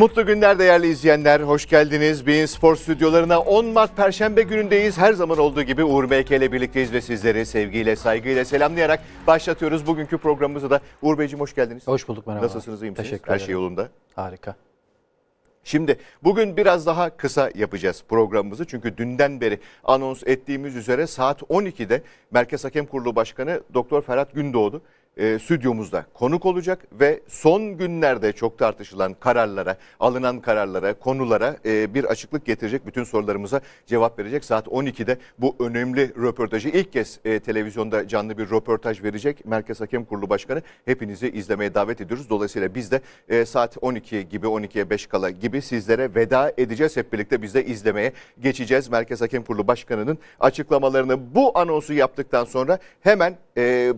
Mutlu günler değerli izleyenler. Hoş geldiniz. Beyin Spor stüdyolarına 10 Mart Perşembe günündeyiz. Her zaman olduğu gibi Uğur Beyke ile birlikteyiz ve sizleri sevgiyle, saygıyla selamlayarak başlatıyoruz. Bugünkü programımızı da Uğur Beyciğim hoş geldiniz. Hoş bulduk merhaba. Nasılsınız, iyi misiniz? Teşekkür ederim. Her şey yolunda. Harika. Şimdi bugün biraz daha kısa yapacağız programımızı. Çünkü dünden beri anons ettiğimiz üzere saat 12'de Merkez Hakem Kurulu Başkanı Doktor Ferhat Gündoğdu e, stüdyomuzda konuk olacak ve son günlerde çok tartışılan kararlara, alınan kararlara, konulara e, bir açıklık getirecek. Bütün sorularımıza cevap verecek. Saat 12'de bu önemli röportajı ilk kez e, televizyonda canlı bir röportaj verecek. Merkez Hakem Kurulu Başkanı hepinizi izlemeye davet ediyoruz. Dolayısıyla biz de e, saat 12 gibi 12'ye 5 kala gibi sizlere veda edeceğiz. Hep birlikte biz de izlemeye geçeceğiz. Merkez Hakem Kurulu Başkanı'nın açıklamalarını bu anonsu yaptıktan sonra hemen e,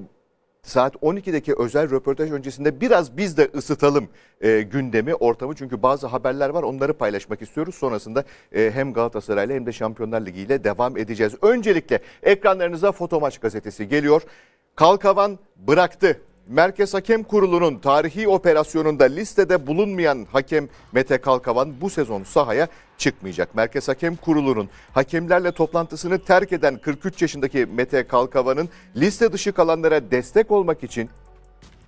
saat 12'deki özel röportaj öncesinde biraz biz de ısıtalım e, gündemi, ortamı. Çünkü bazı haberler var onları paylaşmak istiyoruz. Sonrasında e, hem Galatasaray'la hem de Şampiyonlar Ligi ile devam edeceğiz. Öncelikle ekranlarınıza Maç gazetesi geliyor. Kalkavan bıraktı. Merkez Hakem Kurulu'nun tarihi operasyonunda listede bulunmayan hakem Mete Kalkavan bu sezon sahaya çıkmayacak. Merkez Hakem Kurulu'nun hakemlerle toplantısını terk eden 43 yaşındaki Mete Kalkava'nın liste dışı kalanlara destek olmak için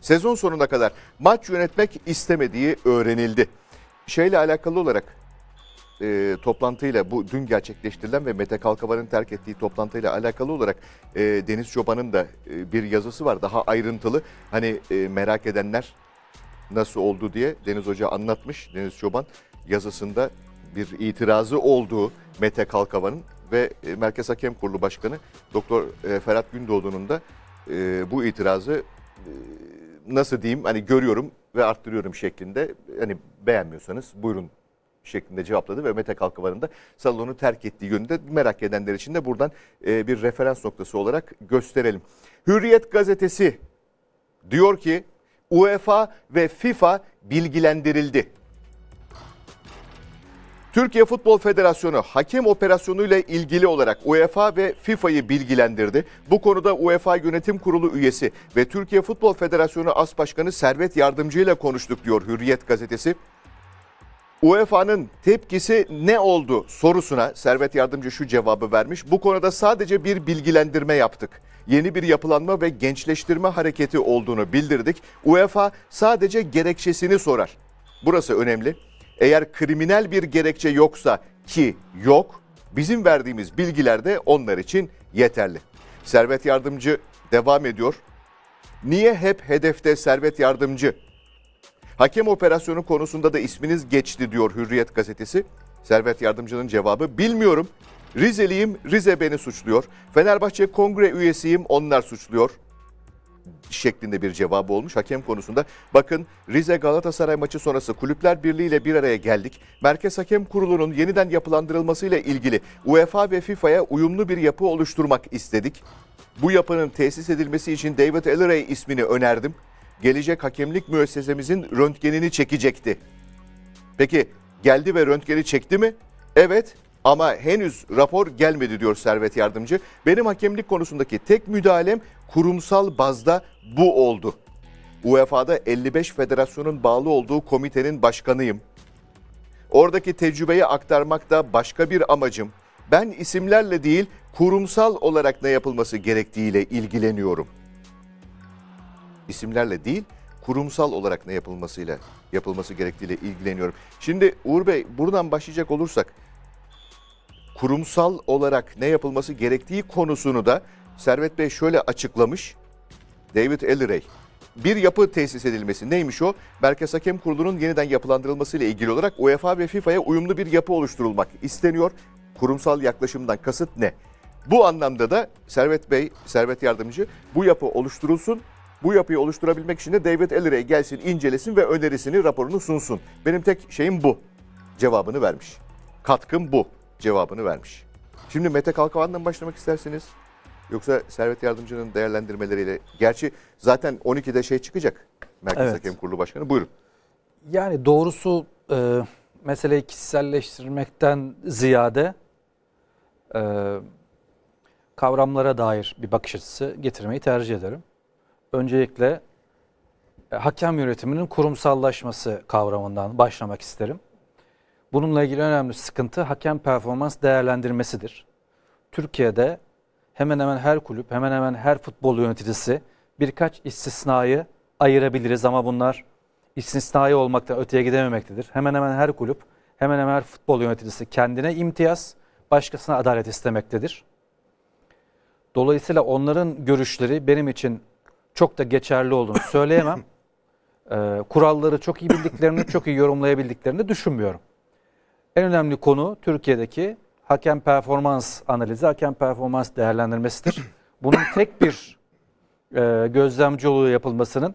sezon sonuna kadar maç yönetmek istemediği öğrenildi. Şeyle alakalı olarak e, toplantıyla bu dün gerçekleştirilen ve Mete Kalkavan'ın terk ettiği toplantıyla alakalı olarak e, Deniz Çoban'ın da e, bir yazısı var daha ayrıntılı. Hani e, merak edenler nasıl oldu diye Deniz Hoca anlatmış. Deniz Çoban yazısında bir itirazı olduğu Mete Kalkavan'ın ve e, Merkez Hakem Kurulu Başkanı Doktor e, Ferhat Gündoğdu'nun da e, bu itirazı nasıl diyeyim hani görüyorum ve arttırıyorum şeklinde hani beğenmiyorsanız buyurun şeklinde cevapladı ve Mete Kalkavan'ın da salonu terk ettiği yönünde merak edenler için de buradan bir referans noktası olarak gösterelim. Hürriyet gazetesi diyor ki UEFA ve FIFA bilgilendirildi. Türkiye Futbol Federasyonu hakem operasyonuyla ilgili olarak UEFA ve FIFA'yı bilgilendirdi. Bu konuda UEFA Yönetim Kurulu üyesi ve Türkiye Futbol Federasyonu As Başkanı Servet Yardımcı ile konuştuk diyor Hürriyet gazetesi. UEFA'nın tepkisi ne oldu sorusuna Servet Yardımcı şu cevabı vermiş. Bu konuda sadece bir bilgilendirme yaptık. Yeni bir yapılanma ve gençleştirme hareketi olduğunu bildirdik. UEFA sadece gerekçesini sorar. Burası önemli. Eğer kriminal bir gerekçe yoksa ki yok, bizim verdiğimiz bilgiler de onlar için yeterli. Servet Yardımcı devam ediyor. Niye hep hedefte Servet Yardımcı? Hakem operasyonu konusunda da isminiz geçti diyor Hürriyet gazetesi. Servet Yardımcı'nın cevabı bilmiyorum. Rizeliyim, Rize beni suçluyor. Fenerbahçe kongre üyesiyim, onlar suçluyor şeklinde bir cevabı olmuş hakem konusunda. Bakın Rize Galatasaray maçı sonrası Kulüpler Birliği ile bir araya geldik. Merkez Hakem Kurulu'nun yeniden yapılandırılması ile ilgili UEFA ve FIFA'ya uyumlu bir yapı oluşturmak istedik. Bu yapının tesis edilmesi için David Elleray ismini önerdim. Gelecek hakemlik müessesemizin röntgenini çekecekti. Peki geldi ve röntgeni çekti mi? Evet ama henüz rapor gelmedi diyor Servet Yardımcı. Benim hakemlik konusundaki tek müdahalem kurumsal bazda bu oldu. UEFA'da 55 federasyonun bağlı olduğu komitenin başkanıyım. Oradaki tecrübeyi aktarmak da başka bir amacım. Ben isimlerle değil, kurumsal olarak ne yapılması gerektiğiyle ilgileniyorum. İsimlerle değil, kurumsal olarak ne yapılmasıyla yapılması gerektiğiyle ilgileniyorum. Şimdi Uğur Bey buradan başlayacak olursak kurumsal olarak ne yapılması gerektiği konusunu da Servet Bey şöyle açıklamış. David Elleray. Bir yapı tesis edilmesi neymiş o? Merkez Hakem Kurulu'nun yeniden yapılandırılması ile ilgili olarak UEFA ve FIFA'ya uyumlu bir yapı oluşturulmak isteniyor. Kurumsal yaklaşımdan kasıt ne? Bu anlamda da Servet Bey, Servet Yardımcı bu yapı oluşturulsun. Bu yapıyı oluşturabilmek için de David Elleray gelsin, incelesin ve önerisini, raporunu sunsun. Benim tek şeyim bu. Cevabını vermiş. Katkım bu. Cevabını vermiş. Şimdi Mete Kalkavan'dan başlamak isterseniz. Yoksa Servet Yardımcı'nın değerlendirmeleriyle gerçi zaten 12'de şey çıkacak Merkez evet. Hakem Kurulu Başkanı. Buyurun. Yani doğrusu e, meseleyi kişiselleştirmekten ziyade e, kavramlara dair bir bakış açısı getirmeyi tercih ederim. Öncelikle e, hakem yönetiminin kurumsallaşması kavramından başlamak isterim. Bununla ilgili önemli sıkıntı hakem performans değerlendirmesidir. Türkiye'de hemen hemen her kulüp, hemen hemen her futbol yöneticisi birkaç istisnayı ayırabiliriz ama bunlar istisnai olmaktan öteye gidememektedir. Hemen hemen her kulüp, hemen hemen her futbol yöneticisi kendine imtiyaz, başkasına adalet istemektedir. Dolayısıyla onların görüşleri benim için çok da geçerli olduğunu söyleyemem. e, kuralları çok iyi bildiklerini, çok iyi yorumlayabildiklerini düşünmüyorum. En önemli konu Türkiye'deki hakem performans analizi, hakem performans değerlendirmesidir. Bunun tek bir e, gözlemci oluyor yapılmasının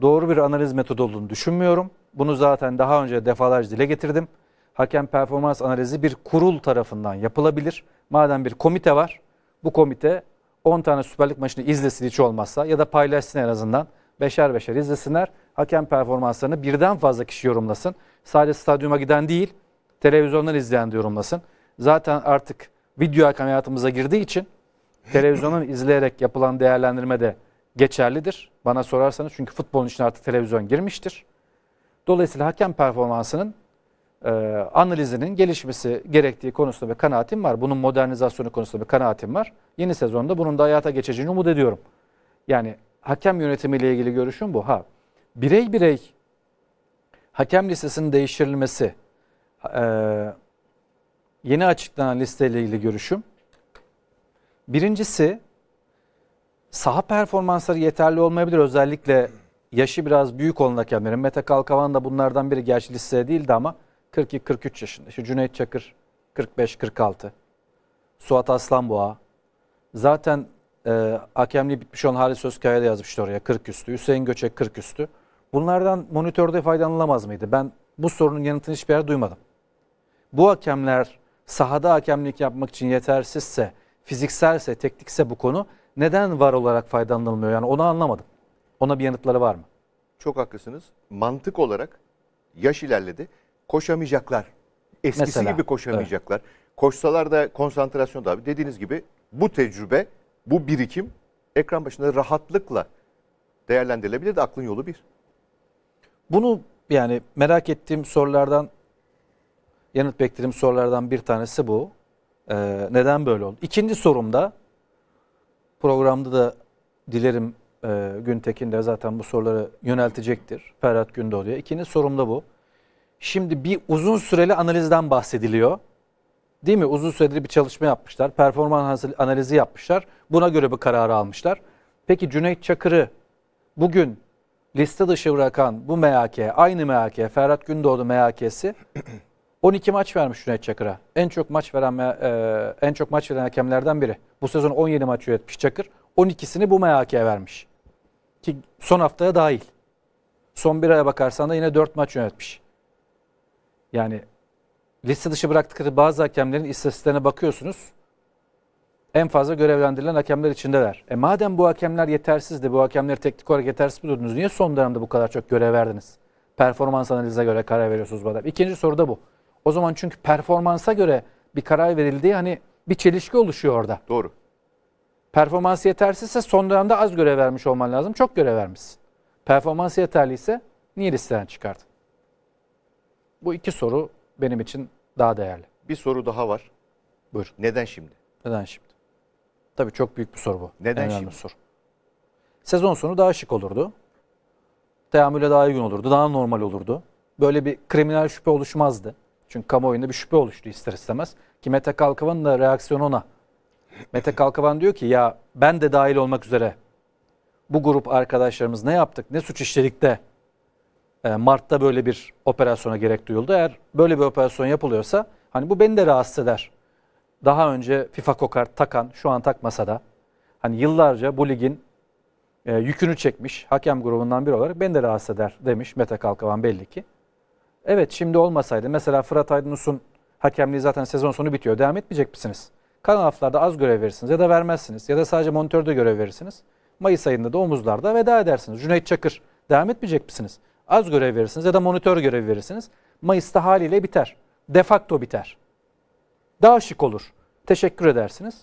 doğru bir analiz metodu olduğunu düşünmüyorum. Bunu zaten daha önce defalarca dile getirdim. Hakem performans analizi bir kurul tarafından yapılabilir. Madem bir komite var, bu komite 10 tane Süper Lig maçını izlesin hiç olmazsa ya da paylaşsın en azından. Beşer beşer izlesinler. Hakem performanslarını birden fazla kişi yorumlasın. Sadece stadyuma giden değil, televizyondan izleyen de yorumlasın zaten artık video hakem hayatımıza girdiği için televizyonun izleyerek yapılan değerlendirme de geçerlidir. Bana sorarsanız çünkü futbolun içine artık televizyon girmiştir. Dolayısıyla hakem performansının e, analizinin gelişmesi gerektiği konusunda bir kanaatim var. Bunun modernizasyonu konusunda bir kanaatim var. Yeni sezonda bunun da hayata geçeceğini umut ediyorum. Yani hakem yönetimiyle ilgili görüşüm bu. Ha, birey birey hakem listesinin değiştirilmesi, e, yeni açıklanan listeyle ilgili görüşüm. Birincisi saha performansları yeterli olmayabilir. Özellikle yaşı biraz büyük olan hakemlerin. Mete Kalkavan da bunlardan biri. Gerçi listede değildi ama 42-43 yaşında. Şu Cüneyt Çakır 45-46. Suat Aslanboğa. Zaten e, hakemliği bitmiş olan Halis Özkaya da yazmıştı oraya 40 üstü. Hüseyin Göçek 40 üstü. Bunlardan monitörde faydalanılamaz mıydı? Ben bu sorunun yanıtını hiçbir yer duymadım. Bu hakemler sahada hakemlik yapmak için yetersizse, fizikselse, teknikse bu konu neden var olarak faydalanılmıyor? Yani onu anlamadım. Ona bir yanıtları var mı? Çok haklısınız. Mantık olarak yaş ilerledi. Koşamayacaklar. Eskisi Mesela, gibi koşamayacaklar. Evet. Koşsalar da konsantrasyon da abi. Dediğiniz gibi bu tecrübe, bu birikim ekran başında rahatlıkla değerlendirilebilir de aklın yolu bir. Bunu yani merak ettiğim sorulardan yanıt beklediğim sorulardan bir tanesi bu. Ee, neden böyle oldu? İkinci sorumda programda da dilerim e, Güntekin de zaten bu soruları yöneltecektir Ferhat Gündoğdu'ya. İkinci sorum da bu. Şimdi bir uzun süreli analizden bahsediliyor. Değil mi? Uzun süreli bir çalışma yapmışlar. Performans analizi yapmışlar. Buna göre bir kararı almışlar. Peki Cüneyt Çakır'ı bugün liste dışı bırakan bu MHK, aynı MHK, Ferhat Gündoğdu MHK'si 12 maç vermiş Cüneyt Çakır'a. En çok maç veren e, en çok maç veren hakemlerden biri. Bu sezon 17 maç yönetmiş Çakır. 12'sini bu MHK'ye vermiş. Ki son haftaya dahil. Son bir aya bakarsan da yine 4 maç yönetmiş. Yani liste dışı bıraktıkları bazı hakemlerin istatistiklerine bakıyorsunuz. En fazla görevlendirilen hakemler içindeler. E madem bu hakemler yetersizdi, bu hakemleri teknik olarak yetersiz buldunuz. Niye son dönemde bu kadar çok görev verdiniz? Performans analizine göre karar veriyorsunuz bu İkinci soru da bu. O zaman çünkü performansa göre bir karar verildiği hani bir çelişki oluşuyor orada. Doğru. Performans yetersizse son dönemde az görev vermiş olman lazım. Çok görev vermişsin. Performans yeterliyse niye listeden çıkardın? Bu iki soru benim için daha değerli. Bir soru daha var. Buyur. Neden şimdi? Neden şimdi? Tabii çok büyük bir soru bu. Neden en şimdi? Soru. Sezon sonu daha şık olurdu. Teamüle daha iyi gün olurdu. Daha normal olurdu. Böyle bir kriminal şüphe oluşmazdı. Çünkü kamuoyunda bir şüphe oluştu ister istemez. Ki Mete Kalkavan'ın da reaksiyonu ona. Mete Kalkavan diyor ki ya ben de dahil olmak üzere bu grup arkadaşlarımız ne yaptık, ne suç işledik de e, Mart'ta böyle bir operasyona gerek duyuldu. Eğer böyle bir operasyon yapılıyorsa hani bu beni de rahatsız eder. Daha önce FIFA kokart takan şu an takmasa da hani yıllarca bu ligin e, yükünü çekmiş hakem grubundan biri olarak beni de rahatsız eder demiş Mete Kalkavan belli ki. Evet şimdi olmasaydı mesela Fırat Aydınus'un hakemliği zaten sezon sonu bitiyor. Devam etmeyecek misiniz? Kalan haftalarda az görev verirsiniz ya da vermezsiniz. Ya da sadece monitörde görev verirsiniz. Mayıs ayında da omuzlarda veda edersiniz. Cüneyt Çakır devam etmeyecek misiniz? Az görev verirsiniz ya da monitör görev verirsiniz. Mayıs'ta haliyle biter. De biter. Daha şık olur. Teşekkür edersiniz.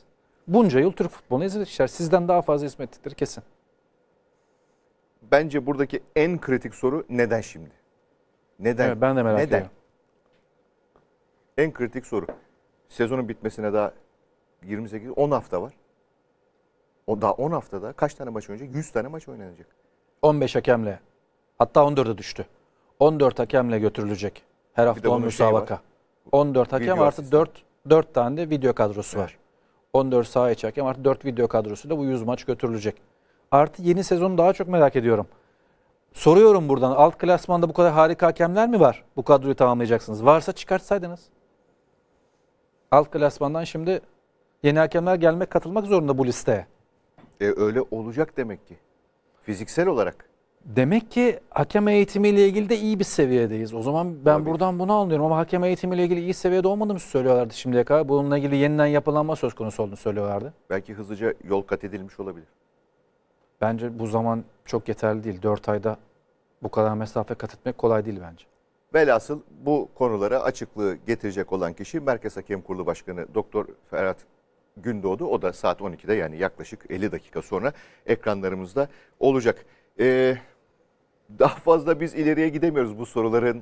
Bunca yıl Türk futbolunu izlemişler. Sizden daha fazla hizmetliktir kesin. Bence buradaki en kritik soru neden şimdi? Neden? Evet, ben de merak Neden? ediyorum. En kritik soru. Sezonun bitmesine daha 28 10 hafta var. O daha 10 haftada kaç tane maç oynayacak? 100 tane maç oynanacak. 15 hakemle hatta 14'e düştü. 14 hakemle götürülecek. Her hafta 10 müsabaka. Şey 14 hakem video artı 4 4 tane de video kadrosu evet. var. 14 sahaya hakem artı 4 video kadrosuyla bu 100 maç götürülecek. Artı yeni sezonu daha çok merak ediyorum. Soruyorum buradan alt klasmanda bu kadar harika hakemler mi var? Bu kadroyu tamamlayacaksınız. Varsa çıkartsaydınız. Alt klasmandan şimdi yeni hakemler gelmek katılmak zorunda bu listeye. E, öyle olacak demek ki. Fiziksel olarak. Demek ki hakem eğitimiyle ilgili de iyi bir seviyedeyiz. O zaman ben Tabii. buradan bunu anlıyorum ama hakem eğitimiyle ilgili iyi seviyede olmadı mı söylüyorlardı şimdiye kadar. Bununla ilgili yeniden yapılanma söz konusu olduğunu söylüyorlardı. Belki hızlıca yol kat edilmiş olabilir. Bence bu zaman çok yeterli değil. 4 ayda bu kadar mesafe kat etmek kolay değil bence. Velhasıl bu konulara açıklığı getirecek olan kişi Merkez Hakem Kurulu Başkanı Doktor Ferhat Gündoğdu. O da saat 12'de yani yaklaşık 50 dakika sonra ekranlarımızda olacak. Ee, daha fazla biz ileriye gidemiyoruz bu soruların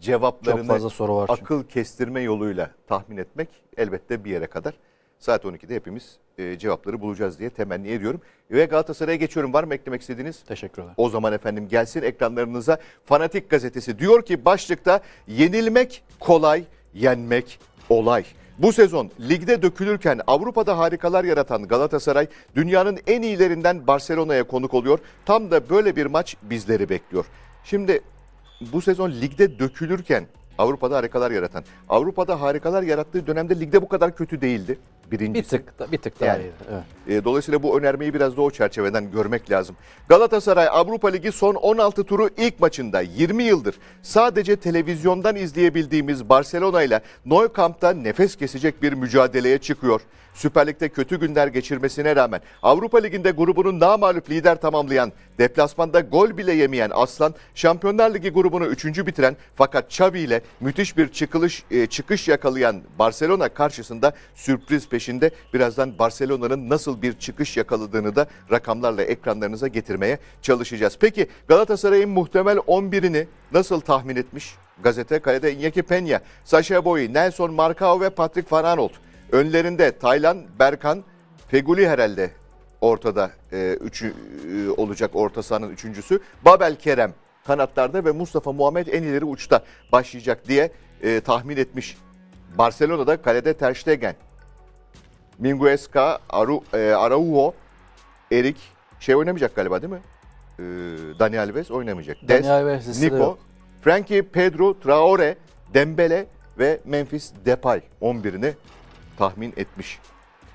cevaplarını Çok fazla soru var akıl kestirme yoluyla tahmin etmek elbette bir yere kadar saat 12'de hepimiz e, cevapları bulacağız diye temenni ediyorum. Ve Galatasaray'a geçiyorum. Var mı eklemek istediğiniz? Teşekkürler. O zaman efendim gelsin ekranlarınıza Fanatik Gazetesi. Diyor ki başlıkta yenilmek kolay, yenmek olay. Bu sezon ligde dökülürken Avrupa'da harikalar yaratan Galatasaray dünyanın en iyilerinden Barcelona'ya konuk oluyor. Tam da böyle bir maç bizleri bekliyor. Şimdi bu sezon ligde dökülürken Avrupa'da harikalar yaratan. Avrupa'da harikalar yarattığı dönemde ligde bu kadar kötü değildi. Birincisi. Bir tık, bir tık daha yani, iyi. Evet. E, dolayısıyla bu önermeyi biraz da o çerçeveden görmek lazım. Galatasaray Avrupa Ligi son 16 turu ilk maçında 20 yıldır sadece televizyondan izleyebildiğimiz Barcelona ile Nou Camp'ta nefes kesecek bir mücadeleye çıkıyor. Süper Lig'de kötü günler geçirmesine rağmen Avrupa Ligi'nde grubunun namalüp lider tamamlayan, deplasmanda gol bile yemeyen Aslan, Şampiyonlar Ligi grubunu 3. bitiren fakat Xavi ile müthiş bir çıkılış, e, çıkış yakalayan Barcelona karşısında sürpriz peşinde peşinde. Birazdan Barcelona'nın nasıl bir çıkış yakaladığını da rakamlarla ekranlarınıza getirmeye çalışacağız. Peki Galatasaray'ın muhtemel 11'ini nasıl tahmin etmiş? Gazete kalede Iñaki Peña, Sasha Boy, Nelson Marcao ve Patrick Van Aanholt. Önlerinde Taylan, Berkan, Feguli herhalde ortada e, üçü, e, olacak orta sahanın üçüncüsü. Babel Kerem kanatlarda ve Mustafa Muhammed en ileri uçta başlayacak diye e, tahmin etmiş. Barcelona'da kalede Ter Stegen, Mingueska, Aru, e, Araujo, Erik şey oynamayacak galiba değil mi? E, Dani Alves oynamayacak. Des, Dani Alves, Nico, Frankie, Pedro, Traore, Dembele ve Memphis Depay 11'ini tahmin etmiş.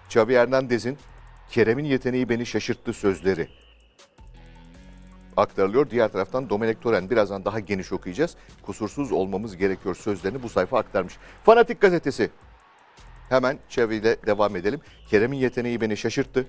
Xavi Hernandez'in Kerem'in yeteneği beni şaşırttı sözleri aktarılıyor. Diğer taraftan Domenek Toren birazdan daha geniş okuyacağız. Kusursuz olmamız gerekiyor sözlerini bu sayfa aktarmış. Fanatik gazetesi Hemen çevreyle devam edelim. Kerem'in yeteneği beni şaşırttı.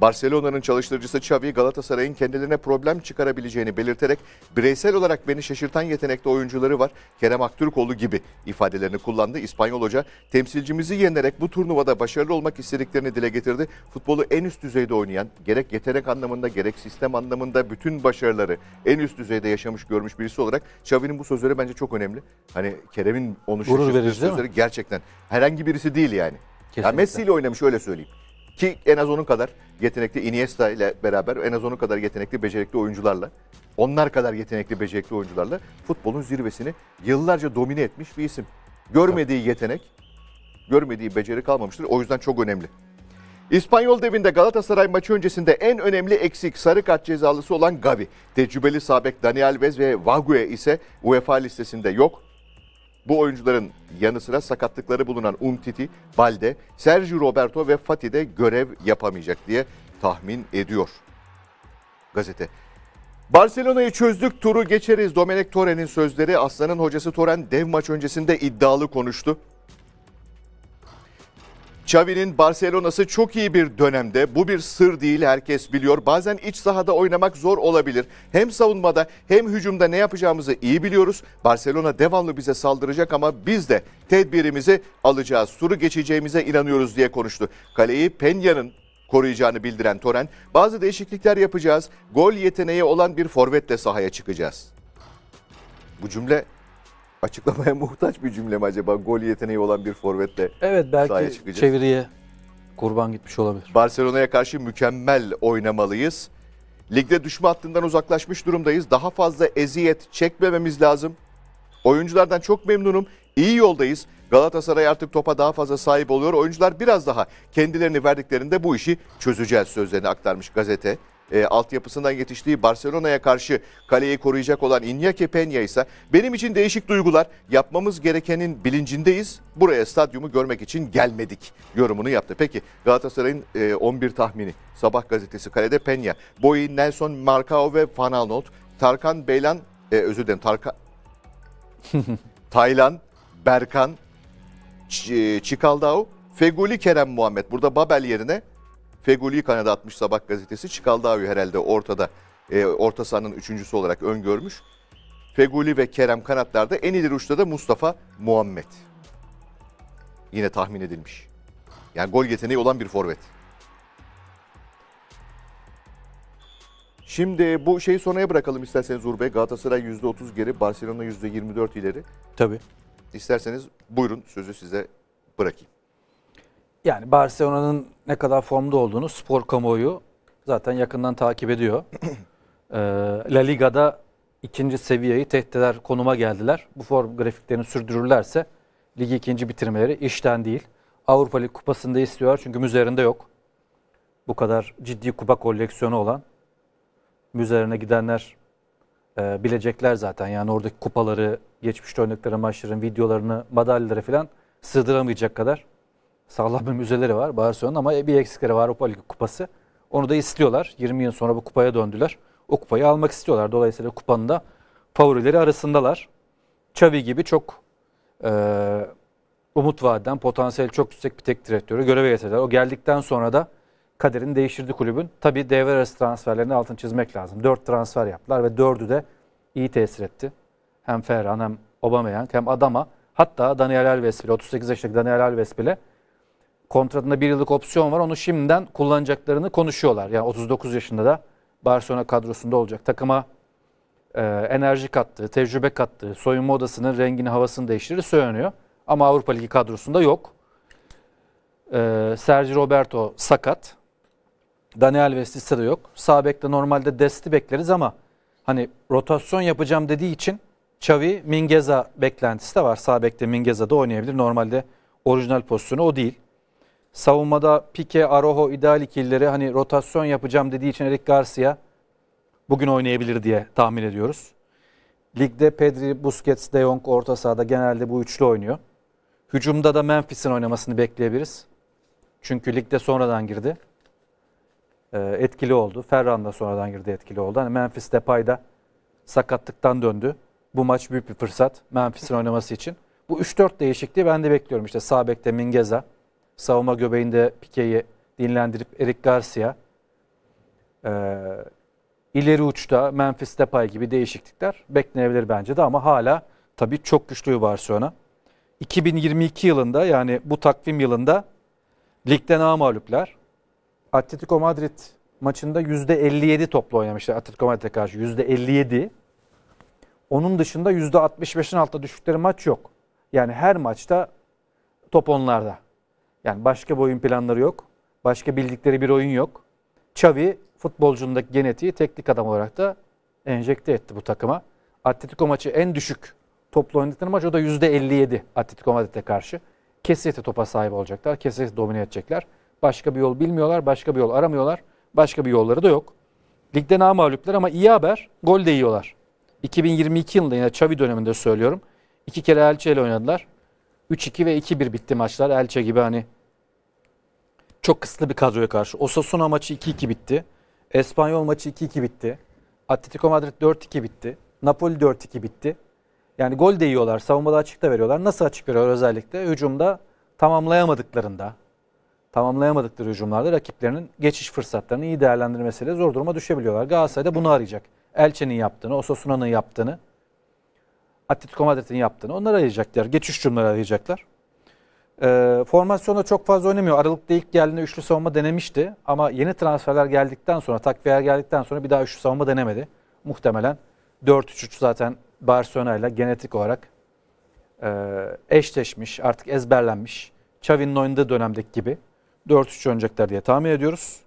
Barcelona'nın çalıştırıcısı Xavi Galatasaray'ın kendilerine problem çıkarabileceğini belirterek bireysel olarak beni şaşırtan yetenekli oyuncuları var Kerem Aktürkoğlu gibi ifadelerini kullandı. İspanyol hoca temsilcimizi yenerek bu turnuvada başarılı olmak istediklerini dile getirdi. Futbolu en üst düzeyde oynayan gerek yetenek anlamında gerek sistem anlamında bütün başarıları en üst düzeyde yaşamış görmüş birisi olarak Xavi'nin bu sözleri bence çok önemli. Hani Kerem'in onu şaşırttığı sözleri gerçekten herhangi birisi değil yani. Ya Messi ile oynamış öyle söyleyeyim. Ki en az onun kadar yetenekli Iniesta ile beraber en az onun kadar yetenekli becerikli oyuncularla onlar kadar yetenekli becerikli oyuncularla futbolun zirvesini yıllarca domine etmiş bir isim. Görmediği yetenek, görmediği beceri kalmamıştır. O yüzden çok önemli. İspanyol devinde Galatasaray maçı öncesinde en önemli eksik sarı kart cezalısı olan Gavi. Tecrübeli sabek Daniel Vez ve Vague ise UEFA listesinde yok. Bu oyuncuların yanı sıra sakatlıkları bulunan Umtiti, Balde, Sergio Roberto ve Fatih de görev yapamayacak diye tahmin ediyor gazete. Barcelona'yı çözdük turu geçeriz. Domenek Torren'in sözleri Aslan'ın hocası Torren dev maç öncesinde iddialı konuştu. Xavi'nin Barcelona'sı çok iyi bir dönemde. Bu bir sır değil herkes biliyor. Bazen iç sahada oynamak zor olabilir. Hem savunmada hem hücumda ne yapacağımızı iyi biliyoruz. Barcelona devamlı bize saldıracak ama biz de tedbirimizi alacağız. Turu geçeceğimize inanıyoruz diye konuştu. Kaleyi Penya'nın koruyacağını bildiren Toren, bazı değişiklikler yapacağız. Gol yeteneği olan bir forvetle sahaya çıkacağız. Bu cümle açıklamaya muhtaç bir cümle mi acaba? Gol yeteneği olan bir forvetle Evet belki çeviriye kurban gitmiş olabilir. Barcelona'ya karşı mükemmel oynamalıyız. Ligde düşme hattından uzaklaşmış durumdayız. Daha fazla eziyet çekmememiz lazım. Oyunculardan çok memnunum. İyi yoldayız. Galatasaray artık topa daha fazla sahip oluyor. Oyuncular biraz daha kendilerini verdiklerinde bu işi çözeceğiz sözlerini aktarmış gazete e, altyapısından yetiştiği Barcelona'ya karşı kaleyi koruyacak olan Iñaki Peña ise benim için değişik duygular. Yapmamız gerekenin bilincindeyiz. Buraya stadyumu görmek için gelmedik yorumunu yaptı. Peki Galatasaray'ın e, 11 tahmini Sabah gazetesi kalede Peña, Boy Nelson, Marcao ve Van Aanholt, Tarkan Beylan, e, özür dilerim Tarkan Taylan, Berkan, Ç e, Çikaldao, Feguli Kerem Muhammed. Burada Babel yerine Fegoli Kanada atmış Sabah gazetesi. Çikaldavi herhalde ortada e, orta sahanın üçüncüsü olarak öngörmüş. Feguli ve Kerem kanatlarda en ileri uçta da Mustafa Muhammed. Yine tahmin edilmiş. Yani gol yeteneği olan bir forvet. Şimdi bu şeyi sonraya bırakalım isterseniz Uğur Bey. Galatasaray %30 geri, Barcelona %24 ileri. Tabii. İsterseniz buyurun sözü size bırakayım. Yani Barcelona'nın ne kadar formda olduğunu spor kamuoyu zaten yakından takip ediyor. Ee, La Liga'da ikinci seviyeyi tehditler konuma geldiler. Bu form grafiklerini sürdürürlerse ligi ikinci bitirmeleri işten değil. Avrupa Lig Kupası'nda istiyorlar çünkü üzerinde yok. Bu kadar ciddi kupa koleksiyonu olan müzerine gidenler e, bilecekler zaten. Yani oradaki kupaları, geçmişte oynadıkları maçların videolarını, madalyaları falan sığdıramayacak kadar sağlam bir müzeleri var Barcelona ama bir eksikleri var Avrupa Ligi kupası. Onu da istiyorlar. 20 yıl sonra bu kupaya döndüler. O kupayı almak istiyorlar. Dolayısıyla kupanın da favorileri arasındalar. Xavi gibi çok e, umut vaden, potansiyel çok yüksek bir tek direktörü göreve getirdiler. O geldikten sonra da kaderini değiştirdi kulübün. Tabii devre arası transferlerini altın çizmek lazım. 4 transfer yaptılar ve 4'ü de iyi tesir etti. Hem Ferran hem Aubameyang hem Adama hatta Daniel Alves bile 38 yaşındaki Daniel Alves bile kontratında bir yıllık opsiyon var. Onu şimdiden kullanacaklarını konuşuyorlar. Yani 39 yaşında da Barcelona kadrosunda olacak. Takıma e, enerji kattı, tecrübe kattı, soyunma odasının rengini, havasını değiştirir söyleniyor. Ama Avrupa Ligi kadrosunda yok. E, Sergio Roberto sakat. Daniel Alves de yok. Sağ bekte normalde Desti bekleriz ama hani rotasyon yapacağım dediği için Xavi Mingeza beklentisi de var. Sağ bekte Mingeza da oynayabilir. Normalde orijinal pozisyonu o değil. Savunmada Pique, Aroho, ideal ikilileri hani rotasyon yapacağım dediği için Eric Garcia bugün oynayabilir diye tahmin ediyoruz. Ligde Pedri, Busquets, De Jong orta sahada genelde bu üçlü oynuyor. Hücumda da Memphis'in oynamasını bekleyebiliriz. Çünkü ligde sonradan girdi. E, etkili oldu. Ferran da sonradan girdi etkili oldu. Hani Memphis Depay da sakatlıktan döndü. Bu maç büyük bir fırsat Memphis'in oynaması için. Bu 3-4 değişikliği ben de bekliyorum. İşte Sabek'te Mingeza, savunma göbeğinde Pike'yi dinlendirip Eric Garcia e, ileri uçta Memphis Depay gibi değişiklikler beklenebilir bence de ama hala tabii çok güçlü Barcelona. 2022 yılında yani bu takvim yılında ligde namalüpler. Atletico Madrid maçında %57 toplu oynamışlar Atletico Madrid'e karşı %57. Onun dışında %65'in altında düştükleri maç yok. Yani her maçta top onlarda. Yani başka bir oyun planları yok. Başka bildikleri bir oyun yok. Xavi futbolcundaki genetiği teknik adam olarak da enjekte etti bu takıma. Atletico maçı en düşük toplu oynadıkları maç o da %57 Atletico Madrid'e karşı. Kesinlikle topa sahip olacaklar. Kesinlikle domine edecekler. Başka bir yol bilmiyorlar. Başka bir yol aramıyorlar. Başka bir yolları da yok. Ligde namalüpler ama iyi haber gol de yiyorlar. 2022 yılında yine Xavi döneminde söylüyorum. İki kere Elche ile oynadılar. 3-2 ve 2-1 bitti maçlar. Elche gibi hani çok kısıtlı bir kadroya karşı. Osasuna maçı 2-2 bitti. Espanyol maçı 2-2 bitti. Atletico Madrid 4-2 bitti. Napoli 4-2 bitti. Yani gol de yiyorlar. Savunmada açık da veriyorlar. Nasıl açık veriyorlar özellikle? Hücumda tamamlayamadıklarında, tamamlayamadıkları hücumlarda rakiplerinin geçiş fırsatlarını iyi değerlendirmesiyle zor duruma düşebiliyorlar. Galatasaray'da bunu arayacak. Elçe'nin yaptığını, Osasuna'nın yaptığını, Atletico Madrid'in yaptığını onları arayacaklar. Geçiş hücumları arayacaklar. E, formasyonda çok fazla oynamıyor. Aralıkta ilk geldiğinde üçlü savunma denemişti. Ama yeni transferler geldikten sonra, takviyeler geldikten sonra bir daha üçlü savunma denemedi. Muhtemelen 4-3-3 zaten Barcelona ile genetik olarak e, eşleşmiş, artık ezberlenmiş. Xavi'nin oynadığı dönemdeki gibi 4-3 oynayacaklar diye tahmin ediyoruz.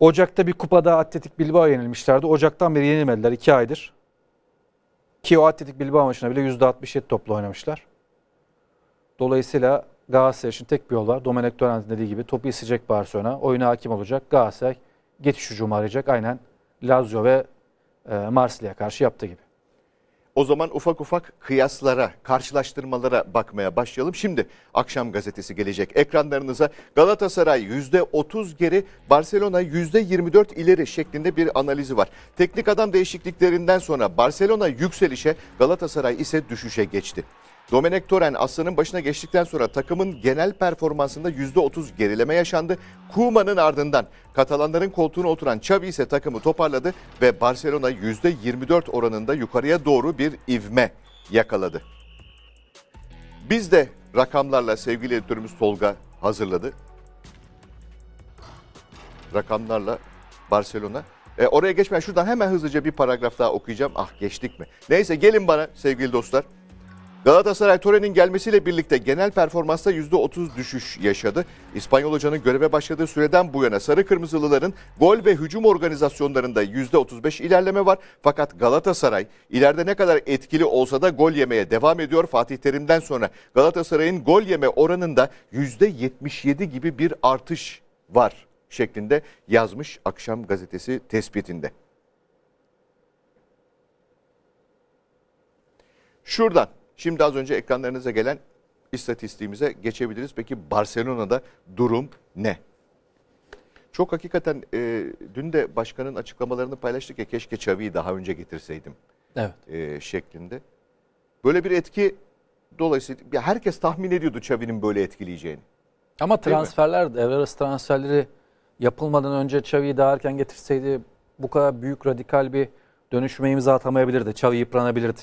Ocak'ta bir kupada Atletik Bilbao yenilmişlerdi. Ocak'tan beri yenilmediler 2 aydır. Ki o Atletik Bilbao maçına bile %67 topla oynamışlar. Dolayısıyla Galatasaray için tek bir yol var. Domenek Torrent'in dediği gibi topu isteyecek Barcelona. Oyuna hakim olacak. Galatasaray geçiş hücumu arayacak. Aynen Lazio ve e, Marsilya karşı yaptığı gibi. O zaman ufak ufak kıyaslara, karşılaştırmalara bakmaya başlayalım. Şimdi akşam gazetesi gelecek ekranlarınıza. Galatasaray %30 geri, Barcelona %24 ileri şeklinde bir analizi var. Teknik adam değişikliklerinden sonra Barcelona yükselişe, Galatasaray ise düşüşe geçti. Domenek Toren Aslan'ın başına geçtikten sonra takımın genel performansında %30 gerileme yaşandı. Kuma'nın ardından Katalanların koltuğuna oturan Xavi ise takımı toparladı ve Barcelona %24 oranında yukarıya doğru bir ivme yakaladı. Biz de rakamlarla sevgili editörümüz Tolga hazırladı. Rakamlarla Barcelona e, oraya geçmeden şuradan hemen hızlıca bir paragraf daha okuyacağım. Ah geçtik mi? Neyse gelin bana sevgili dostlar. Galatasaray Torre'nin gelmesiyle birlikte genel performansta %30 düşüş yaşadı. İspanyol hocanın göreve başladığı süreden bu yana Sarı Kırmızılıların gol ve hücum organizasyonlarında %35 ilerleme var. Fakat Galatasaray ileride ne kadar etkili olsa da gol yemeye devam ediyor. Fatih Terim'den sonra Galatasaray'ın gol yeme oranında %77 gibi bir artış var şeklinde yazmış Akşam Gazetesi tespitinde. Şuradan Şimdi az önce ekranlarınıza gelen istatistiğimize geçebiliriz. Peki Barcelona'da durum ne? Çok hakikaten e, dün de başkanın açıklamalarını paylaştık ya keşke Xavi'yi daha önce getirseydim evet. e, şeklinde. Böyle bir etki dolayısıyla herkes tahmin ediyordu Xavi'nin böyle etkileyeceğini. Ama Değil transferler, mi? devre arası transferleri yapılmadan önce Xavi'yi daha erken getirseydi bu kadar büyük radikal bir dönüşüme imza atamayabilirdi. Xavi yıpranabilirdi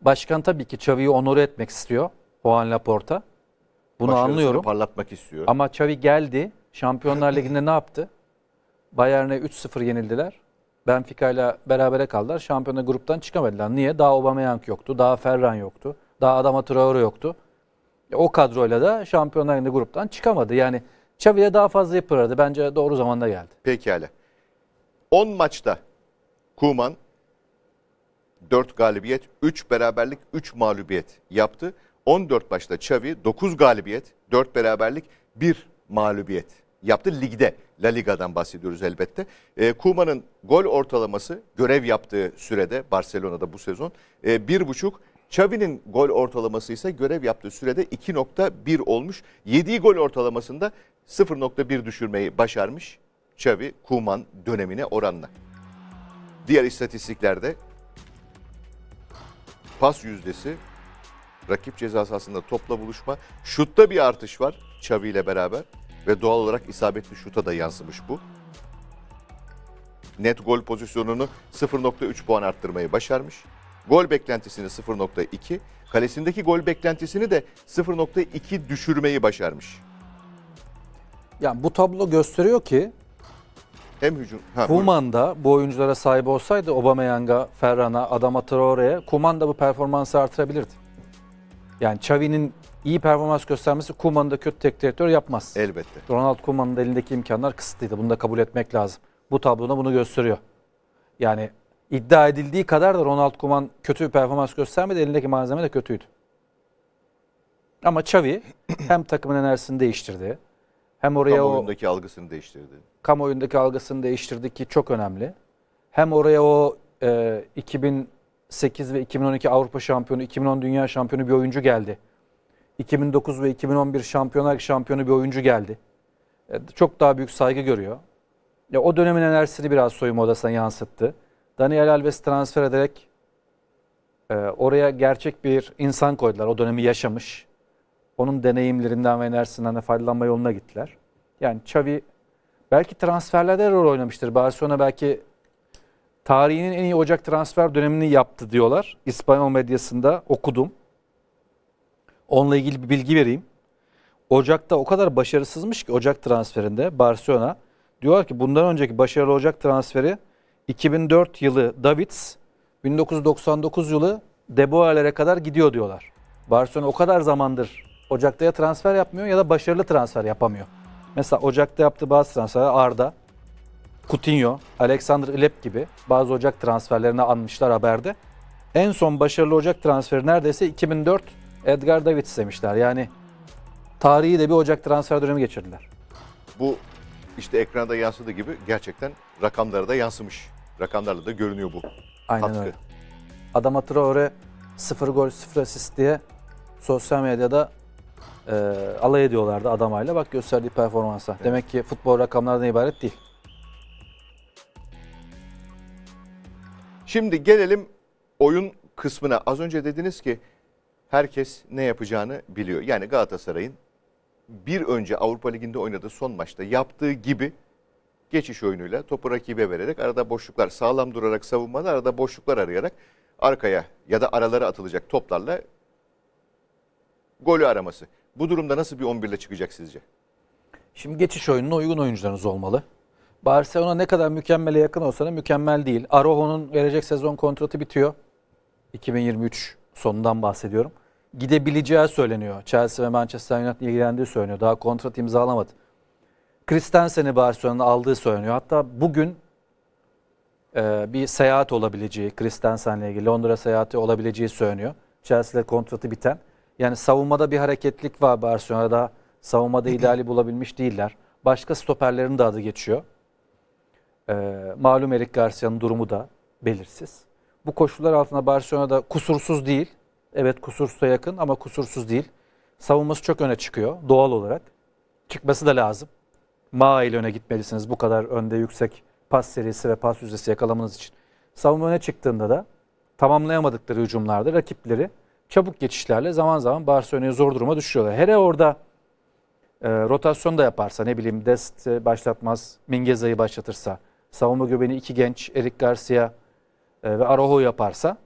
başkan tabii ki Xavi'yi onore etmek istiyor. Juan Laporta. Bunu anlıyorum. parlatmak istiyor. Ama Xavi geldi. Şampiyonlar Ligi'nde ne yaptı? Bayern'e 3-0 yenildiler. Benfica ile berabere kaldılar. Şampiyonlar gruptan çıkamadılar. Niye? Daha Aubameyang yoktu. Daha Ferran yoktu. Daha Adama Traore yoktu. E, o kadroyla da Şampiyonlar Ligi'nde gruptan çıkamadı. Yani Xavi'ye daha fazla yapırdı. Bence doğru zamanda geldi. Pekala. 10 maçta Kuman 4 galibiyet, 3 beraberlik, 3 mağlubiyet yaptı. 14 başta Xavi 9 galibiyet, 4 beraberlik, 1 mağlubiyet yaptı. Ligde, La Liga'dan bahsediyoruz elbette. E, ee, Kuma'nın gol ortalaması görev yaptığı sürede Barcelona'da bu sezon e, 1,5. Xavi'nin gol ortalaması ise görev yaptığı sürede 2.1 olmuş. Yediği gol ortalamasında 0.1 düşürmeyi başarmış Xavi Kuman dönemine oranla. Diğer istatistiklerde pas yüzdesi, rakip ceza sahasında topla buluşma, şutta bir artış var Xavi ile beraber ve doğal olarak isabetli şuta da yansımış bu. Net gol pozisyonunu 0.3 puan arttırmayı başarmış. Gol beklentisini 0.2, kalesindeki gol beklentisini de 0.2 düşürmeyi başarmış. Yani bu tablo gösteriyor ki hem hücum. Ha, Kuman'da buyurun. bu oyunculara sahip olsaydı Aubameyang'a, Ferran'a, Adama Traore'ye Kumanda bu performansı artırabilirdi. Yani Xavi'nin iyi performans göstermesi Kuman'da kötü tek direktör yapmaz. Elbette. Ronald Kuman'ın elindeki imkanlar kısıtlıydı. Bunu da kabul etmek lazım. Bu tabloda bunu gösteriyor. Yani iddia edildiği kadar da Ronald Kuman kötü bir performans göstermedi. Elindeki malzeme de kötüydü. Ama Xavi hem takımın enerjisini değiştirdi. Hem oraya Tam o... algısını değiştirdi kamuoyundaki algısını değiştirdi ki çok önemli. Hem oraya o e, 2008 ve 2012 Avrupa şampiyonu, 2010 dünya şampiyonu bir oyuncu geldi. 2009 ve 2011 şampiyonlar şampiyonu bir oyuncu geldi. E, çok daha büyük saygı görüyor. Ya, o dönemin enerjisini biraz soyunma odasına yansıttı. Daniel Alves transfer ederek e, oraya gerçek bir insan koydular. O dönemi yaşamış. Onun deneyimlerinden ve enerjisinden de faydalanma yoluna gittiler. Yani Xavi Belki transferlerde rol oynamıştır. Barcelona belki tarihinin en iyi Ocak transfer dönemini yaptı diyorlar. İspanyol medyasında okudum. Onunla ilgili bir bilgi vereyim. Ocak'ta o kadar başarısızmış ki Ocak transferinde Barcelona. Diyorlar ki bundan önceki başarılı Ocak transferi 2004 yılı Davids, 1999 yılı Deboer'lere kadar gidiyor diyorlar. Barcelona o kadar zamandır Ocak'ta ya transfer yapmıyor ya da başarılı transfer yapamıyor. Mesela Ocak'ta yaptığı bazı transferler Arda, Coutinho, Alexander Ilep gibi bazı Ocak transferlerini anmışlar haberde. En son başarılı Ocak transferi neredeyse 2004 Edgar Davids demişler. Yani tarihi de bir Ocak transfer dönemi geçirdiler. Bu işte ekranda yansıdığı gibi gerçekten rakamlara da yansımış. Rakamlarla da görünüyor bu. Aynen katkı. öyle. Adama Traore 0 gol sıfır asist diye sosyal medyada e, alay ediyorlardı adamayla. Bak gösterdiği performansa. Evet. Demek ki futbol rakamlardan ibaret değil. Şimdi gelelim oyun kısmına. Az önce dediniz ki herkes ne yapacağını biliyor. Yani Galatasaray'ın bir önce Avrupa Ligi'nde oynadığı son maçta yaptığı gibi geçiş oyunuyla topu rakibe vererek arada boşluklar sağlam durarak savunmada arada boşluklar arayarak arkaya ya da aralara atılacak toplarla golü araması. Bu durumda nasıl bir 11 ile çıkacak sizce? Şimdi geçiş oyununa uygun oyuncularınız olmalı. Barcelona ne kadar mükemmele yakın olsa da mükemmel değil. Aroho'nun gelecek sezon kontratı bitiyor. 2023 sonundan bahsediyorum. Gidebileceği söyleniyor. Chelsea ve Manchester United ilgilendiği söyleniyor. Daha kontrat imzalamadı. Christensen'i Barcelona'nın aldığı söyleniyor. Hatta bugün e, bir seyahat olabileceği, Christensen'le ilgili Londra seyahati olabileceği söyleniyor. Chelsea'de kontratı biten. Yani savunmada bir hareketlik var Barcelona'da. Savunmada ideali bulabilmiş değiller. Başka stoperlerin de adı geçiyor. Ee, malum Erik Garcia'nın durumu da belirsiz. Bu koşullar altında Barcelona'da kusursuz değil. Evet kusursuza yakın ama kusursuz değil. Savunması çok öne çıkıyor doğal olarak. Çıkması da lazım. Maa ile öne gitmelisiniz bu kadar önde yüksek pas serisi ve pas yüzdesi yakalamanız için. Savunma öne çıktığında da tamamlayamadıkları hücumlarda rakipleri çabuk geçişlerle zaman zaman Barcelona'ya zor duruma düşürüyorlar. Hele orada e, rotasyon da yaparsa ne bileyim Dest başlatmaz, Mingeza'yı başlatırsa, savunma göbeğini iki genç Erik Garcia e, ve Araujo yaparsa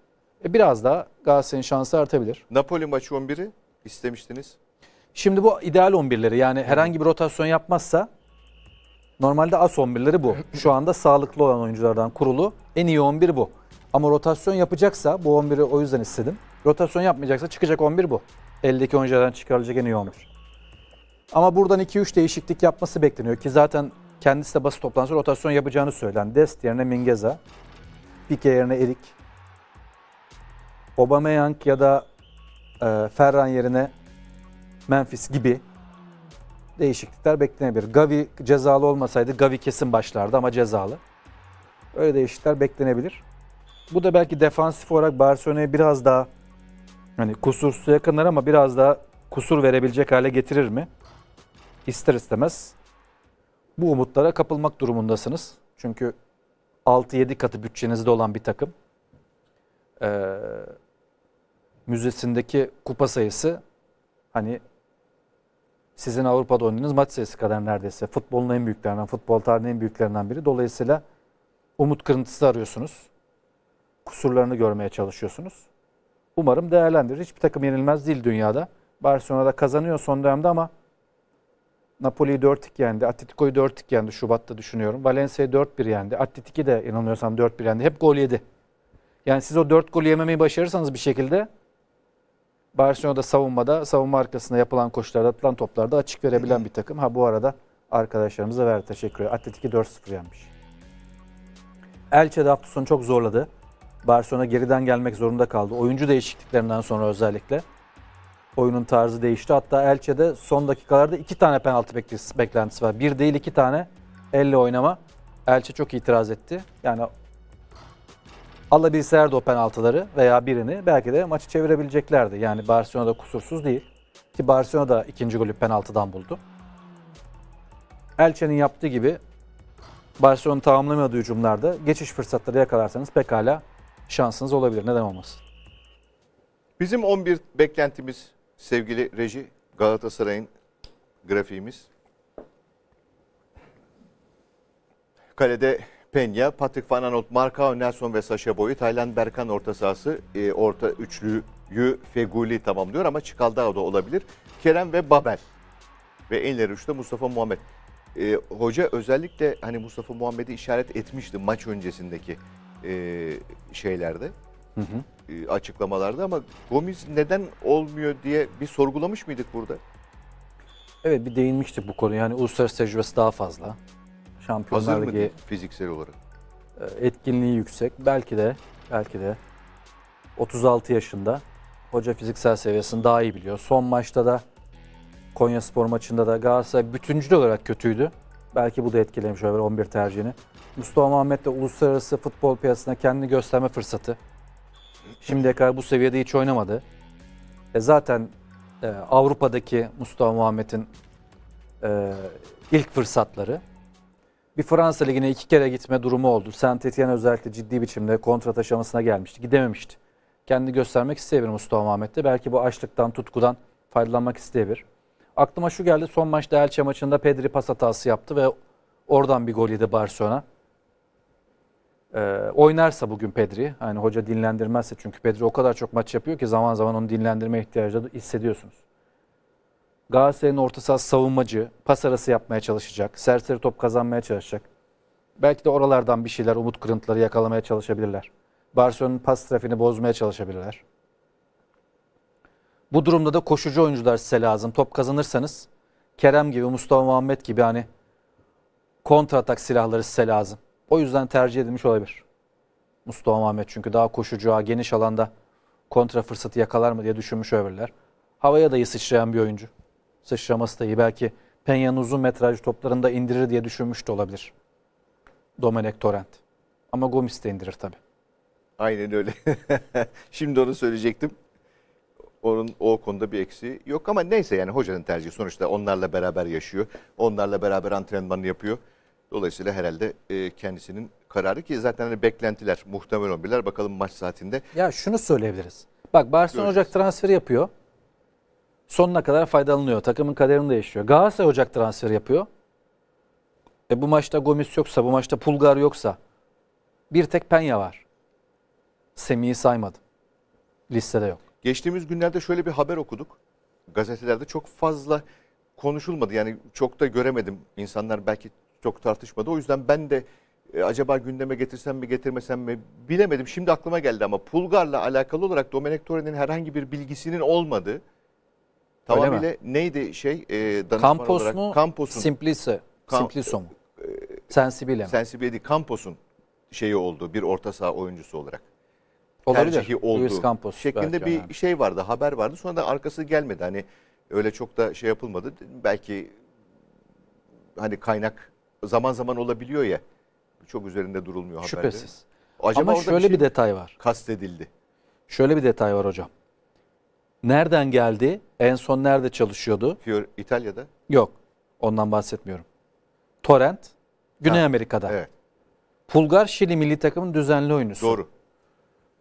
e, biraz daha Galatasaray'ın şansı artabilir. Napoli maçı 11'i istemiştiniz. Şimdi bu ideal 11'leri yani herhangi bir rotasyon yapmazsa normalde as 11'leri bu. Şu anda sağlıklı olan oyunculardan kurulu en iyi 11 bu. Ama rotasyon yapacaksa bu 11'i o yüzden istedim. Rotasyon yapmayacaksa çıkacak 11 bu. Eldeki oyunculardan çıkarılacak en iyi 11. Ama buradan 2-3 değişiklik yapması bekleniyor ki zaten kendisi de basın toplantısı rotasyon yapacağını söylen. Dest yerine Mingeza, Pique yerine Erik, Aubameyang ya da e, Ferran yerine Memphis gibi değişiklikler beklenebilir. Gavi cezalı olmasaydı Gavi kesin başlardı ama cezalı. Öyle değişiklikler beklenebilir. Bu da belki defansif olarak Barcelona'ya biraz daha Hani kusursuz yakınlar ama biraz daha kusur verebilecek hale getirir mi? İster istemez bu umutlara kapılmak durumundasınız. Çünkü 6-7 katı bütçenizde olan bir takım e, müzesindeki kupa sayısı hani sizin Avrupa'da oynadığınız maç sayısı kadar neredeyse. Futbolun en büyüklerinden, futbol tarihinin en büyüklerinden biri. Dolayısıyla umut kırıntısı arıyorsunuz. Kusurlarını görmeye çalışıyorsunuz umarım değerlendirir. Hiçbir takım yenilmez değil dünyada. Barcelona'da kazanıyor son dönemde ama Napoli'yi 4-2 yendi. Atletico'yu 4-2 yendi Şubat'ta düşünüyorum. Valencia'yı 4-1 yendi. Atletico de inanıyorsam 4-1 yendi. Hep gol yedi. Yani siz o 4 gol yememeyi başarırsanız bir şekilde Barcelona'da savunmada, savunma arkasında yapılan koşularda, atılan toplarda açık verebilen bir takım. Ha bu arada arkadaşlarımıza verdi teşekkür ederim. Atletico 4-0 yenmiş. Elche de hafta sonu çok zorladı. Barcelona geriden gelmek zorunda kaldı. Oyuncu değişikliklerinden sonra özellikle. Oyunun tarzı değişti. Hatta Elçe'de son dakikalarda iki tane penaltı beklentisi var. Bir değil iki tane elle oynama. Elche çok itiraz etti. Yani alabilselerdi o penaltıları veya birini belki de maçı çevirebileceklerdi. Yani Barcelona da kusursuz değil. Ki Barcelona da ikinci golü penaltıdan buldu. Elche'nin yaptığı gibi Barcelona tamamlamadığı hücumlarda geçiş fırsatları yakalarsanız pekala şansınız olabilir. Neden olmasın? Bizim 11 beklentimiz sevgili reji Galatasaray'ın grafiğimiz. Kalede Penya, Patrick Van Aanholt, Markao, Nelson ve Sasha Boyu, Taylan Berkan orta sahası e, orta üçlüyü Feguli tamamlıyor ama Çıkaldao da olabilir. Kerem ve Babel ve en ileri üçte Mustafa Muhammed. E, hoca özellikle hani Mustafa Muhammed'i işaret etmişti maç öncesindeki e, şeylerde. Hı hı. E, açıklamalarda ama Gomis neden olmuyor diye bir sorgulamış mıydık burada? Evet bir değinmiştik bu konu Yani uluslararası tecrübesi daha fazla. Şampiyonlar Hazır mı fiziksel olarak? E, etkinliği yüksek. Belki de belki de 36 yaşında hoca fiziksel seviyesini daha iyi biliyor. Son maçta da Konya Spor maçında da Galatasaray bütüncül olarak kötüydü. Belki bu da etkilemiş olabilir 11 tercihini. Mustafa Muhammed de uluslararası futbol piyasasına kendini gösterme fırsatı. Şimdiye kadar bu seviyede hiç oynamadı. E zaten e, Avrupa'daki Mustafa Muhammed'in e, ilk fırsatları. Bir Fransa Ligi'ne iki kere gitme durumu oldu. Saint Etienne özellikle ciddi biçimde kontrat aşamasına gelmişti. Gidememişti. Kendi göstermek isteyebilir Mustafa Muhammed de. Belki bu açlıktan, tutkudan faydalanmak isteyebilir. Aklıma şu geldi son maçta Elche maçında Pedri pas hatası yaptı ve oradan bir gol yedi Barcelona. Ee, oynarsa bugün Pedri, hani hoca dinlendirmezse çünkü Pedri o kadar çok maç yapıyor ki zaman zaman onu dinlendirme ihtiyacı da hissediyorsunuz. Galatasaray'ın orta saha savunmacı, pas arası yapmaya çalışacak, serseri top kazanmaya çalışacak. Belki de oralardan bir şeyler, umut kırıntıları yakalamaya çalışabilirler. Barcelona'nın pas trafiğini bozmaya çalışabilirler. Bu durumda da koşucu oyuncular size lazım. Top kazanırsanız Kerem gibi, Mustafa Muhammed gibi hani kontra atak silahları size lazım. O yüzden tercih edilmiş olabilir. Mustafa Muhammed çünkü daha koşucuğa, geniş alanda kontra fırsatı yakalar mı diye düşünmüş olabilirler. Havaya da iyi sıçrayan bir oyuncu. Sıçraması da iyi. Belki Penya'nın uzun metraj toplarında indirir diye düşünmüş de olabilir. Domenek Torrent. Ama Gomis de indirir tabii. Aynen öyle. Şimdi onu söyleyecektim. Onun o konuda bir eksiği yok ama neyse yani hocanın tercihi sonuçta onlarla beraber yaşıyor. Onlarla beraber antrenmanını yapıyor. Dolayısıyla herhalde e, kendisinin kararı ki zaten hani beklentiler muhtemel 11'ler bakalım maç saatinde. Ya şunu söyleyebiliriz. Bak Barcelona Ocak transferi yapıyor. Sonuna kadar faydalanıyor. Takımın kaderini değiştiriyor. Galatasaray Ocak transferi yapıyor. E bu maçta Gomis yoksa, bu maçta Pulgar yoksa bir tek Penya var. Semih'i saymadım. Listede yok. Geçtiğimiz günlerde şöyle bir haber okuduk. Gazetelerde çok fazla konuşulmadı. Yani çok da göremedim. İnsanlar belki çok tartışmadı. O yüzden ben de e, acaba gündeme getirsem mi getirmesem mi bilemedim. Şimdi aklıma geldi ama Pulgar'la alakalı olarak Domenek Torre'nin herhangi bir bilgisinin olmadığı tamamıyla neydi şey e, danışman Campos olarak? Mu, Campos'un. Simplisi. Kam, Simpliso mu? E, e, Sensibile mi? Sensibility Campos'un şeyi olduğu bir orta saha oyuncusu olarak. Olabilir. tercihi oldu Luis Campos şeklinde bir yani. şey vardı, haber vardı. Sonra da arkası gelmedi. Hani öyle çok da şey yapılmadı. Belki hani kaynak zaman zaman olabiliyor ya. Çok üzerinde durulmuyor haberde. Şüphesiz. Acaba Ama şöyle bir, şey bir detay var. Kastedildi. Şöyle bir detay var hocam. Nereden geldi? En son nerede çalışıyordu? Fior, İtalya'da. Yok. Ondan bahsetmiyorum. Torrent, Güney ha, Amerika'da. Evet. Pulgar Şili milli takımın düzenli oyuncusu. Doğru.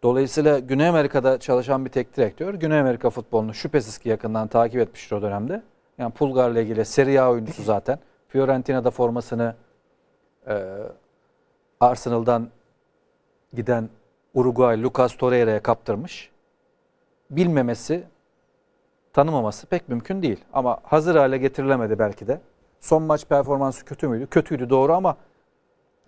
Dolayısıyla Güney Amerika'da çalışan bir tek direktör Güney Amerika futbolunu şüphesiz ki yakından takip etmiştir o dönemde. Yani Pulgar'la ilgili Serie A oyuncusu zaten. Fiorentina'da formasını e, Arsenal'dan giden Uruguay Lucas Torreira'ya kaptırmış. Bilmemesi, tanımaması pek mümkün değil. Ama hazır hale getirilemedi belki de. Son maç performansı kötü müydü? Kötüydü doğru ama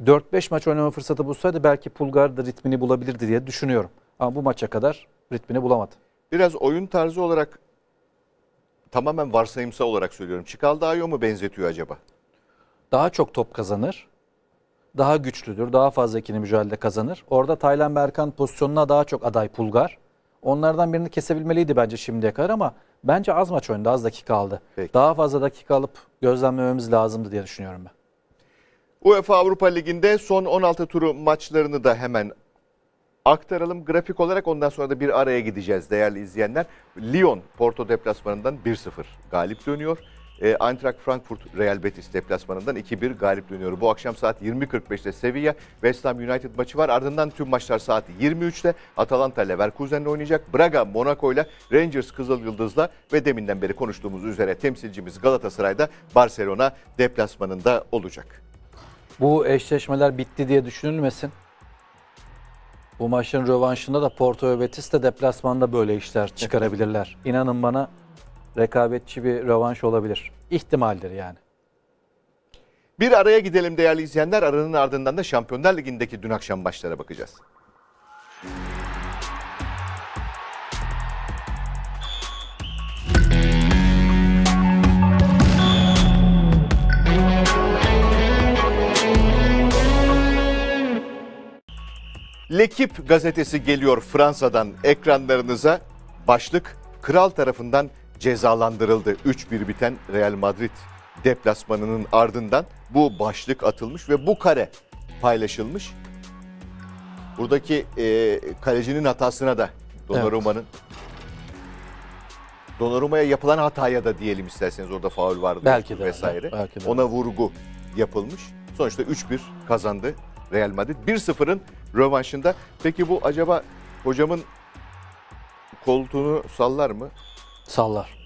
4-5 maç oynama fırsatı bulsaydı belki Pulgar da ritmini bulabilirdi diye düşünüyorum. Ama bu maça kadar ritmini bulamadı. Biraz oyun tarzı olarak tamamen varsayımsal olarak söylüyorum. Çıkal daha iyi mu benzetiyor acaba? Daha çok top kazanır. Daha güçlüdür. Daha fazla ikili mücadele kazanır. Orada Taylan Berkan pozisyonuna daha çok aday Pulgar. Onlardan birini kesebilmeliydi bence şimdiye kadar ama bence az maç oynadı. Az dakika aldı. Peki. Daha fazla dakika alıp gözlemlememiz lazımdı diye düşünüyorum ben. UEFA Avrupa Ligi'nde son 16 turu maçlarını da hemen aktaralım. Grafik olarak ondan sonra da bir araya gideceğiz değerli izleyenler. Lyon Porto deplasmanından 1-0 galip dönüyor. E, Eintracht Frankfurt Real Betis deplasmanından 2-1 galip dönüyor. Bu akşam saat 20.45'te Sevilla West Ham United maçı var. Ardından tüm maçlar saat 23'te Atalanta Leverkusen'le oynayacak. Braga Monaco ile Rangers Kızıl Yıldız'la ve deminden beri konuştuğumuz üzere temsilcimiz Galatasaray'da Barcelona deplasmanında olacak bu eşleşmeler bitti diye düşünülmesin. Bu maçın rövanşında da Porto ve Betis de deplasmanda böyle işler çıkarabilirler. İnanın bana rekabetçi bir rövanş olabilir. İhtimaldir yani. Bir araya gidelim değerli izleyenler. Aranın ardından da Şampiyonlar Ligi'ndeki dün akşam maçlara bakacağız. Lekip gazetesi geliyor Fransa'dan ekranlarınıza. Başlık kral tarafından cezalandırıldı. 3-1 biten Real Madrid deplasmanının ardından bu başlık atılmış ve bu kare paylaşılmış. Buradaki e, kalecinin hatasına da Donnarumma'nın evet. Donnarumma'ya yapılan hataya da diyelim isterseniz orada faul vardı belki de, vesaire. Belki de. Ona vurgu yapılmış. Sonuçta 3-1 kazandı Real Madrid. 1-0'ın rövanşında. Peki bu acaba hocamın koltuğunu sallar mı? Sallar.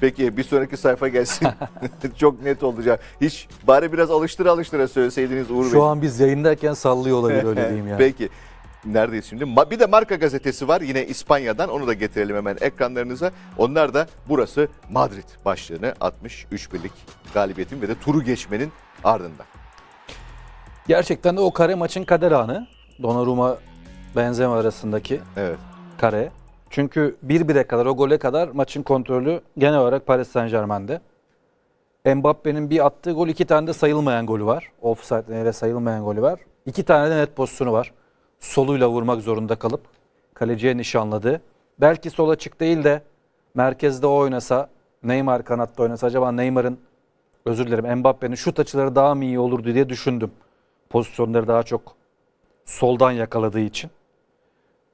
Peki bir sonraki sayfa gelsin. Çok net olacak. Hiç bari biraz alıştıra alıştıra söyleseydiniz Uğur Bey. Şu an biz yayındayken sallıyor olabilir öyle diyeyim yani. Peki. Neredeyiz şimdi? Bir de Marka gazetesi var yine İspanya'dan. Onu da getirelim hemen ekranlarınıza. Onlar da burası Madrid başlığını 63 3 birlik galibiyetin ve de turu geçmenin ardından. Gerçekten de o kare maçın kader anı. Donnarumma Benzema arasındaki Evet. kare. Çünkü 1-1'e kadar o gole kadar maçın kontrolü genel olarak Paris Saint Germain'de. Mbappe'nin bir attığı gol iki tane de sayılmayan golü var. Offside ile sayılmayan golü var. İki tane de net pozisyonu var. Soluyla vurmak zorunda kalıp kaleciye nişanladı. Belki sola çık değil de merkezde oynasa Neymar kanatta oynasa acaba Neymar'ın özür dilerim Mbappe'nin şut açıları daha mı iyi olurdu diye düşündüm pozisyonları daha çok soldan yakaladığı için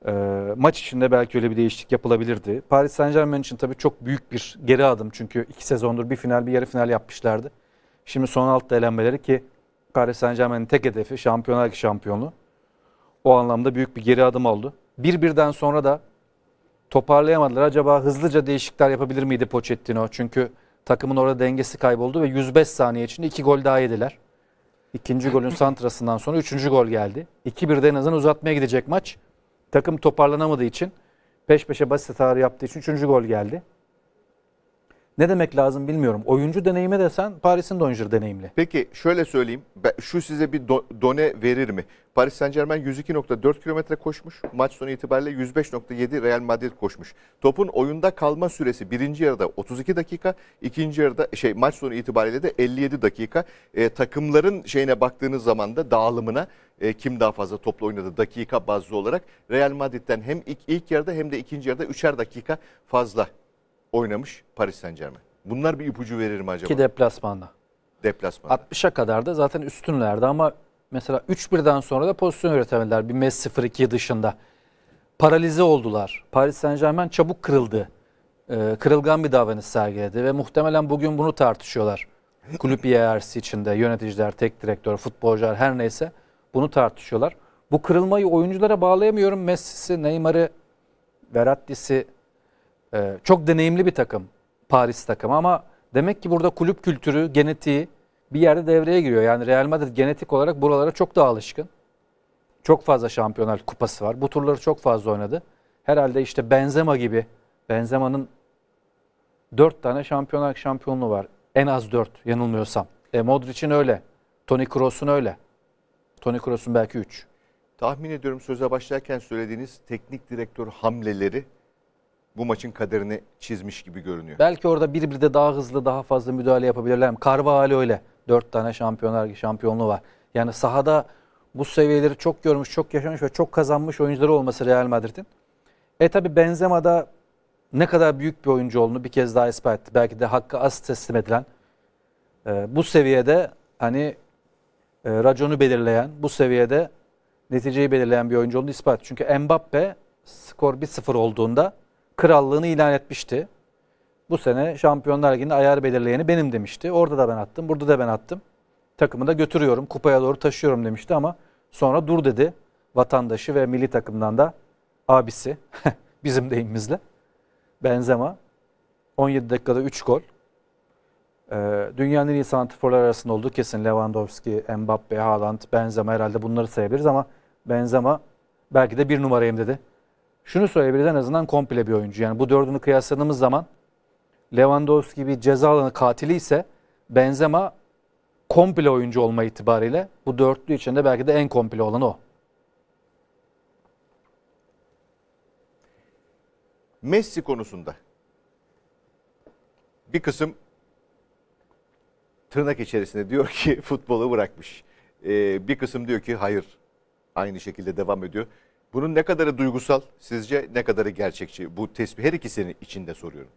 e, maç içinde belki öyle bir değişiklik yapılabilirdi. Paris Saint Germain için tabii çok büyük bir geri adım çünkü iki sezondur bir final bir yarı final yapmışlardı. Şimdi son altta elenmeleri ki Paris Saint Germain'in tek hedefi şampiyonlar şampiyonluğu O anlamda büyük bir geri adım oldu. Bir birden sonra da toparlayamadılar. Acaba hızlıca değişiklikler yapabilir miydi Pochettino? Çünkü takımın orada dengesi kayboldu ve 105 saniye içinde iki gol daha yediler. İkinci golün santrasından sonra üçüncü gol geldi. 2-1'de en azından uzatmaya gidecek maç. Takım toparlanamadığı için peş peşe basit hataları yaptığı için üçüncü gol geldi ne demek lazım bilmiyorum. Oyuncu deneyimi desen Paris'in de deneyimli. Peki şöyle söyleyeyim. Şu size bir do, done verir mi? Paris Saint Germain 102.4 kilometre koşmuş. Maç sonu itibariyle 105.7 Real Madrid koşmuş. Topun oyunda kalma süresi birinci yarıda 32 dakika. ikinci yarıda şey maç sonu itibariyle de 57 dakika. E, takımların şeyine baktığınız zaman da dağılımına e, kim daha fazla toplu oynadı dakika bazlı olarak Real Madrid'den hem ilk, ilk yarıda hem de ikinci yarıda 3'er dakika fazla oynamış Paris Saint Germain. Bunlar bir ipucu verir mi acaba? Ki deplasmanda. Deplasmanda. 60'a kadar da zaten üstünlerdi ama mesela 3-1'den sonra da pozisyon üretemediler. Bir Messi 0-2 dışında. Paralize oldular. Paris Saint Germain çabuk kırıldı. Ee, kırılgan bir davranış sergiledi ve muhtemelen bugün bunu tartışıyorlar. Kulüp IARC e içinde yöneticiler, tek direktör, futbolcular her neyse bunu tartışıyorlar. Bu kırılmayı oyunculara bağlayamıyorum. Messi'si, Neymar'ı, Verratti'si, ee, çok deneyimli bir takım Paris takımı ama demek ki burada kulüp kültürü, genetiği bir yerde devreye giriyor. Yani Real Madrid genetik olarak buralara çok daha alışkın. Çok fazla şampiyonel kupası var. Bu turları çok fazla oynadı. Herhalde işte Benzema gibi Benzema'nın 4 tane şampiyonel şampiyonluğu var. En az 4 yanılmıyorsam. E, Modric'in öyle. Toni Kroos'un öyle. Toni Kroos'un belki 3. Tahmin ediyorum söze başlarken söylediğiniz teknik direktör hamleleri bu maçın kaderini çizmiş gibi görünüyor. Belki orada bir de daha hızlı daha fazla müdahale yapabilirler. Karva Carvalho öyle dört tane şampiyonlar şampiyonluğu var. Yani sahada bu seviyeleri çok görmüş, çok yaşamış ve çok kazanmış oyuncuları olması Real Madrid'in. E tabi Benzema'da ne kadar büyük bir oyuncu olduğunu bir kez daha ispat etti. Belki de hakkı az teslim edilen e, bu seviyede hani e, raconu belirleyen, bu seviyede neticeyi belirleyen bir oyuncu olduğunu ispat etti. Çünkü Mbappe skor 1-0 olduğunda krallığını ilan etmişti. Bu sene Şampiyonlar Ligi'nde ayar belirleyeni benim demişti. Orada da ben attım, burada da ben attım. Takımı da götürüyorum, kupaya doğru taşıyorum demişti ama sonra dur dedi vatandaşı ve milli takımdan da abisi bizim deyimimizle Benzema 17 dakikada 3 gol. Ee, dünyanın en iyi santriforlar arasında olduğu kesin. Lewandowski, Mbappe, Haaland, Benzema herhalde bunları sayabiliriz ama Benzema belki de bir numarayım dedi şunu söyleyebiliriz en azından komple bir oyuncu. Yani bu dördünü kıyasladığımız zaman Lewandowski gibi ceza alanı katili ise Benzema komple oyuncu olma itibariyle bu dörtlü içinde belki de en komple olan o. Messi konusunda bir kısım tırnak içerisinde diyor ki futbolu bırakmış. Ee, bir kısım diyor ki hayır aynı şekilde devam ediyor. Bunun ne kadarı duygusal sizce ne kadarı gerçekçi? Bu tespih her ikisini içinde soruyorum.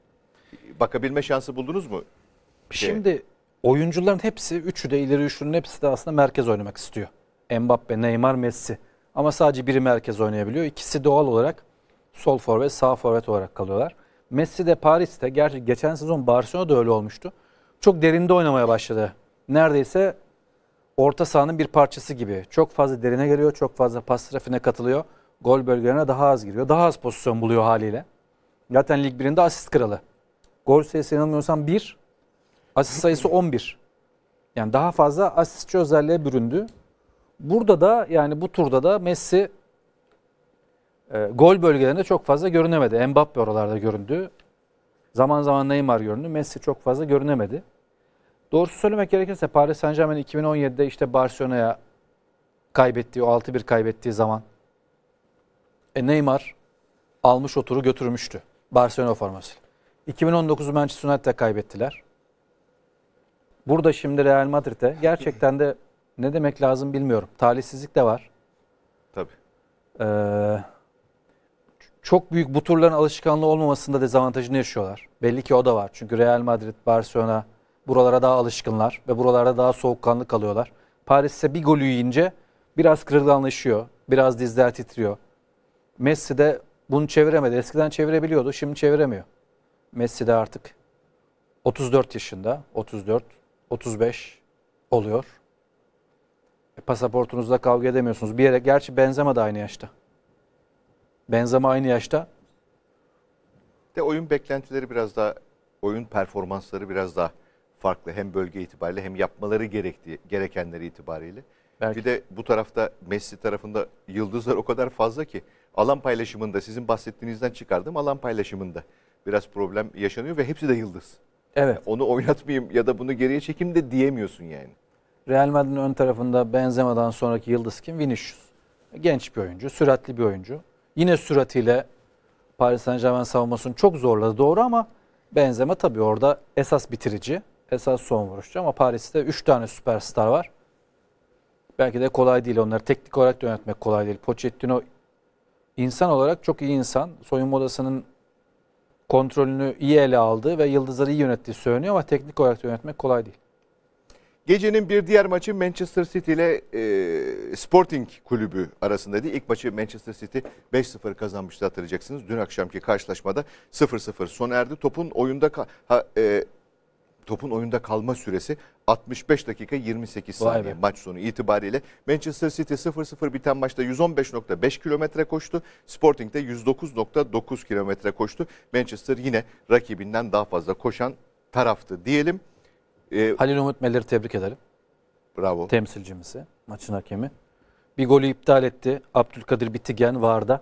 Bakabilme şansı buldunuz mu? Şeye? Şimdi oyuncuların hepsi, üçü de ileri üçlünün hepsi de aslında merkez oynamak istiyor. Mbappe, Neymar, Messi. Ama sadece biri merkez oynayabiliyor. İkisi doğal olarak sol forvet, sağ forvet olarak kalıyorlar. Messi de Paris'te, gerçi geçen sezon Barcelona'da öyle olmuştu. Çok derinde oynamaya başladı. Neredeyse orta sahanın bir parçası gibi. Çok fazla derine geliyor, çok fazla pas trafiğine katılıyor. Gol bölgelerine daha az giriyor. Daha az pozisyon buluyor haliyle. Zaten Lig Birinde asist kralı. Gol sayısı yanılmıyorsam 1. Asist sayısı 11. Yani daha fazla asistçi özelliğe büründü. Burada da yani bu turda da Messi e, gol bölgelerinde çok fazla görünemedi. Mbappe oralarda göründü. Zaman zaman Neymar göründü. Messi çok fazla görünemedi. Doğrusu söylemek gerekirse Paris Saint Germain 2017'de işte Barcelona'ya kaybettiği, o 6-1 kaybettiği zaman e Neymar almış oturu götürmüştü. Barcelona forması. 2019'u Manchester United'e kaybettiler. Burada şimdi Real Madrid'e gerçekten de ne demek lazım bilmiyorum. Talihsizlik de var. Tabii. Ee, çok büyük bu turların alışkanlığı olmamasında dezavantajını yaşıyorlar. Belli ki o da var. Çünkü Real Madrid, Barcelona buralara daha alışkınlar ve buralarda daha soğukkanlı kalıyorlar. Paris'e bir golü yiyince biraz kırılganlaşıyor, biraz dizler titriyor. Messi de bunu çeviremedi. Eskiden çevirebiliyordu, şimdi çeviremiyor. Messi de artık 34 yaşında, 34, 35 oluyor. E, pasaportunuzla kavga edemiyorsunuz. Bir yere, gerçi Benzema da aynı yaşta. Benzema aynı yaşta. De oyun beklentileri biraz daha, oyun performansları biraz daha farklı. Hem bölge itibariyle hem yapmaları gerektiği, gerekenleri itibariyle. Belki. Bir de bu tarafta Messi tarafında yıldızlar o kadar fazla ki alan paylaşımında sizin bahsettiğinizden çıkardım. Alan paylaşımında biraz problem yaşanıyor ve hepsi de yıldız. Evet. Yani onu oynatmayayım ya da bunu geriye çekeyim de diyemiyorsun yani. Real Madrid'in ön tarafında Benzema'dan sonraki yıldız kim? Vinicius. Genç bir oyuncu, süratli bir oyuncu. Yine süratiyle Paris Saint Germain savunmasını çok zorladı doğru ama Benzema tabii orada esas bitirici, esas son vuruşçu ama Paris'te 3 tane süperstar var. Belki de kolay değil onları teknik olarak yönetmek kolay değil. Pochettino insan olarak çok iyi insan. Soyunma odasının kontrolünü iyi ele aldığı ve yıldızları iyi yönettiği söyleniyor ama teknik olarak yönetmek kolay değil. Gecenin bir diğer maçı Manchester City ile e, Sporting kulübü arasındaydı. İlk maçı Manchester City 5-0 kazanmıştı hatırlayacaksınız. Dün akşamki karşılaşmada 0-0 sona erdi. Topun oyunda ha, e, topun oyunda kalma süresi 65 dakika 28 saniye Vay maç sonu itibariyle. Manchester City 0-0 biten maçta 115.5 kilometre koştu. Sporting de 109.9 kilometre koştu. Manchester yine rakibinden daha fazla koşan taraftı diyelim. Ee, Halil Umut Meller'i tebrik ederim. Bravo. Temsilcimizi, maçın hakemi. Bir golü iptal etti. Abdülkadir Bitigen vardı.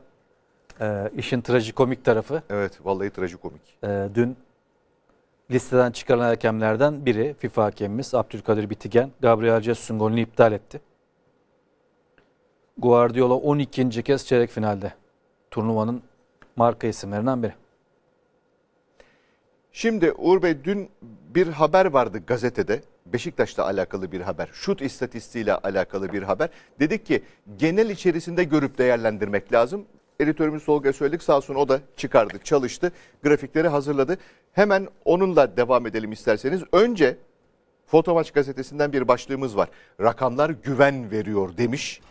Ee, işin trajikomik tarafı. Evet, vallahi trajikomik. Ee, dün listeden çıkarılan hakemlerden biri FIFA hakemimiz Abdülkadir Bitigen Gabriel Jesus'un golünü iptal etti. Guardiola 12. kez çeyrek finalde. Turnuvanın marka isimlerinden biri. Şimdi Uğur Bey dün bir haber vardı gazetede. Beşiktaş'la alakalı bir haber. Şut istatistiğiyle alakalı bir haber. Dedik ki genel içerisinde görüp değerlendirmek lazım editörümüz Tolga söyledik sağ olsun o da çıkardı, çalıştı, grafikleri hazırladı. Hemen onunla devam edelim isterseniz. Önce Fotomaç gazetesinden bir başlığımız var. Rakamlar güven veriyor demiş.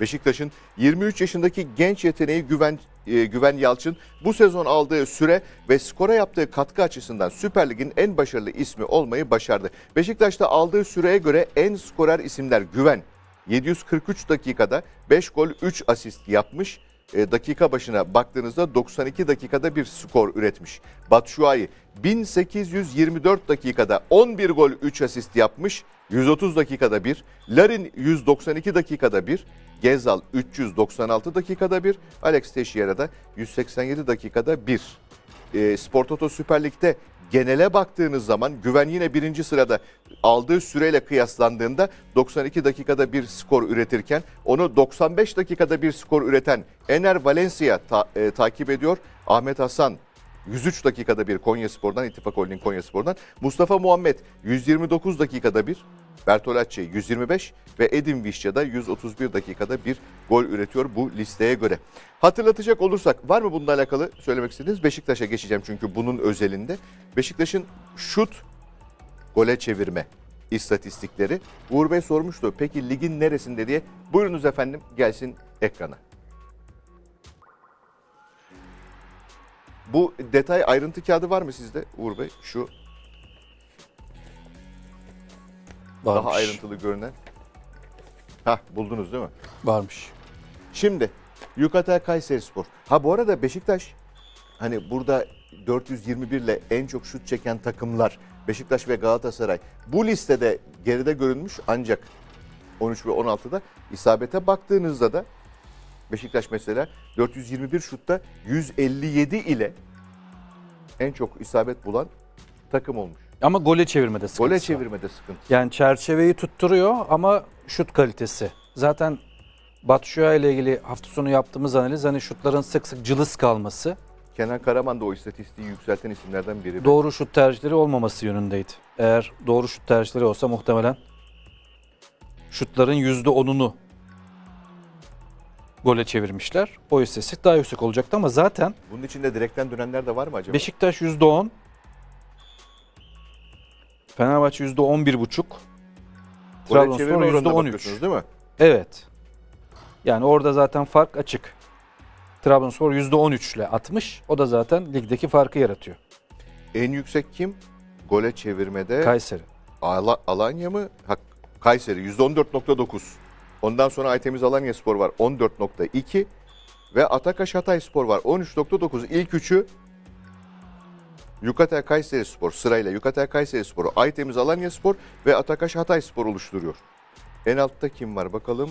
Beşiktaş'ın 23 yaşındaki genç yeteneği Güven e, Güven Yalçın bu sezon aldığı süre ve skora yaptığı katkı açısından Süper Lig'in en başarılı ismi olmayı başardı. Beşiktaş'ta aldığı süreye göre en skorer isimler Güven 743 dakikada 5 gol 3 asist yapmış e, dakika başına baktığınızda 92 dakikada bir skor üretmiş. Batshuayi 1824 dakikada 11 gol 3 asist yapmış. 130 dakikada bir. Larin 192 dakikada bir. Gezal 396 dakikada bir. Alex Teixeira da 187 dakikada bir. E, Sport Toto Süper Lig'de genele baktığınız zaman güven yine birinci sırada aldığı süreyle kıyaslandığında 92 dakikada bir skor üretirken onu 95 dakikada bir skor üreten Ener Valencia ta, e, takip ediyor. Ahmet Hasan 103 dakikada bir Konya Spor'dan, İttifak Holding Konya Spor'dan. Mustafa Muhammed 129 dakikada bir Bertolacci 125 ve Edin Vişça'da 131 dakikada bir gol üretiyor bu listeye göre. Hatırlatacak olursak var mı bununla alakalı söylemek istediğiniz? Beşiktaş'a geçeceğim çünkü bunun özelinde. Beşiktaş'ın şut gole çevirme istatistikleri. Uğur Bey sormuştu peki ligin neresinde diye. Buyurunuz efendim gelsin ekrana. Bu detay ayrıntı kağıdı var mı sizde Uğur Bey? Şu Varmış. Daha ayrıntılı görünen. Ha buldunuz değil mi? Varmış. Şimdi Yukatel Kayseri Spor. Ha bu arada Beşiktaş hani burada 421 ile en çok şut çeken takımlar Beşiktaş ve Galatasaray. Bu listede geride görünmüş ancak 13 ve 16'da isabete baktığınızda da Beşiktaş mesela 421 şutta 157 ile en çok isabet bulan takım olmuş. Ama gole çevirmede sıkıntı. Gole çevirmede sıkıntı. Yani çerçeveyi tutturuyor ama şut kalitesi. Zaten Batshuayi ile ilgili hafta sonu yaptığımız analiz hani şutların sık sık cılız kalması. Kenan Karaman da o istatistiği yükselten isimlerden biri. Doğru şut tercihleri olmaması yönündeydi. Eğer doğru şut tercihleri olsa muhtemelen şutların %10'unu gole çevirmişler. O istatistik daha yüksek olacaktı ama zaten... Bunun içinde direkten dönenler de var mı acaba? Beşiktaş %10, Fenerbahçe yüzde on bir buçuk, Trabzonspor yüzde on üç, Değil mi? Evet. Yani orada zaten fark açık. Trabzonspor yüzde on ile atmış. O da zaten ligdeki farkı yaratıyor. En yüksek kim? Gole çevirmede. Kayseri. Al Alanya mı? Ha, Kayseri dokuz. Ondan sonra Aytemiz Alanya Spor var 14.2 ve Atakaş Hatay Spor var 13.9. İlk üçü Yukatel Kayseri Spor sırayla Yukatel Kayseri Spor'u, Aytemiz Alanya Spor ve Atakaş Hatay Spor oluşturuyor. En altta kim var bakalım?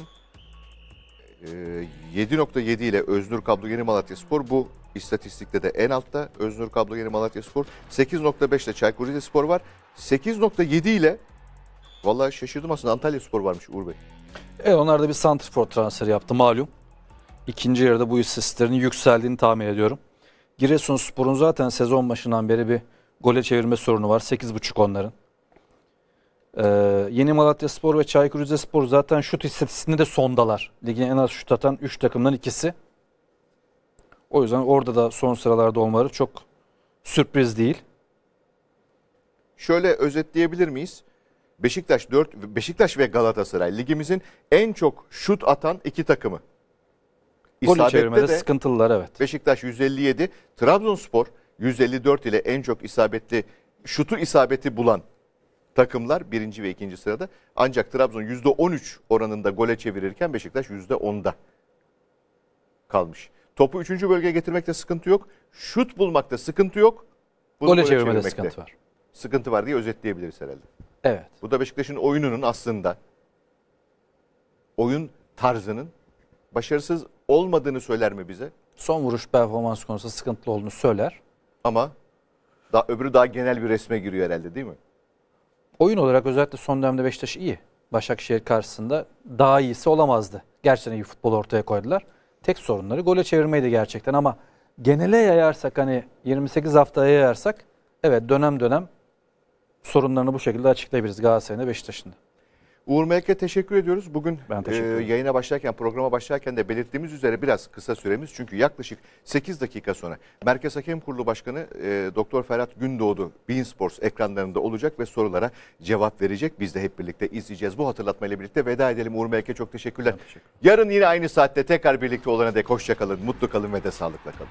7.7 ee, ile Öznur Kablo Yeni Malatya Spor bu istatistikte de en altta Öznur Kablo Yeni Malatya Spor. 8.5 ile Çaykur Rizespor var. 8.7 ile valla şaşırdım aslında Antalya Spor varmış Uğur Bey. E, onlar da bir santrifor transferi yaptı malum. İkinci yarıda bu istatistiklerin yükseldiğini tahmin ediyorum. Giresunspor'un zaten sezon başından beri bir gole çevirme sorunu var. 8.5 onların. Ee, yeni Malatya Spor ve Çaykur Rizespor zaten şut istatistiğinde de sondalar. Ligin en az şut atan 3 takımdan ikisi. O yüzden orada da son sıralarda olmaları çok sürpriz değil. Şöyle özetleyebilir miyiz? Beşiktaş 4 Beşiktaş ve Galatasaray ligimizin en çok şut atan iki takımı. Gol çevirmede de sıkıntılılar evet. Beşiktaş 157, Trabzonspor 154 ile en çok isabetli şutu isabeti bulan takımlar birinci ve ikinci sırada. Ancak Trabzon %13 oranında gole çevirirken Beşiktaş %10'da kalmış. Topu üçüncü bölgeye getirmekte sıkıntı yok. Şut bulmakta sıkıntı yok. Bunu gole, gole çevirmekte. sıkıntı var. Sıkıntı var diye özetleyebiliriz herhalde. Evet. Bu da Beşiktaş'ın oyununun aslında oyun tarzının başarısız olmadığını söyler mi bize? Son vuruş performans konusunda sıkıntılı olduğunu söyler. Ama daha, öbürü daha genel bir resme giriyor herhalde değil mi? Oyun olarak özellikle son dönemde Beşiktaş iyi. Başakşehir karşısında daha iyisi olamazdı. Gerçekten iyi futbol ortaya koydular. Tek sorunları gole çevirmeydi gerçekten ama genele yayarsak hani 28 haftaya yayarsak evet dönem dönem sorunlarını bu şekilde açıklayabiliriz Galatasaray'ın Beşiktaş'ın Uğur Melek'e teşekkür ediyoruz. Bugün ben teşekkür e, yayına başlarken, programa başlarken de belirttiğimiz üzere biraz kısa süremiz. Çünkü yaklaşık 8 dakika sonra Merkez Hakem Kurulu Başkanı e, Doktor Ferhat Gündoğdu Bein Sports ekranlarında olacak ve sorulara cevap verecek. Biz de hep birlikte izleyeceğiz. Bu hatırlatmayla birlikte veda edelim. Uğur Melek'e çok teşekkürler. Teşekkür Yarın yine aynı saatte tekrar birlikte olana dek hoşçakalın, mutlu kalın ve de sağlıkla kalın.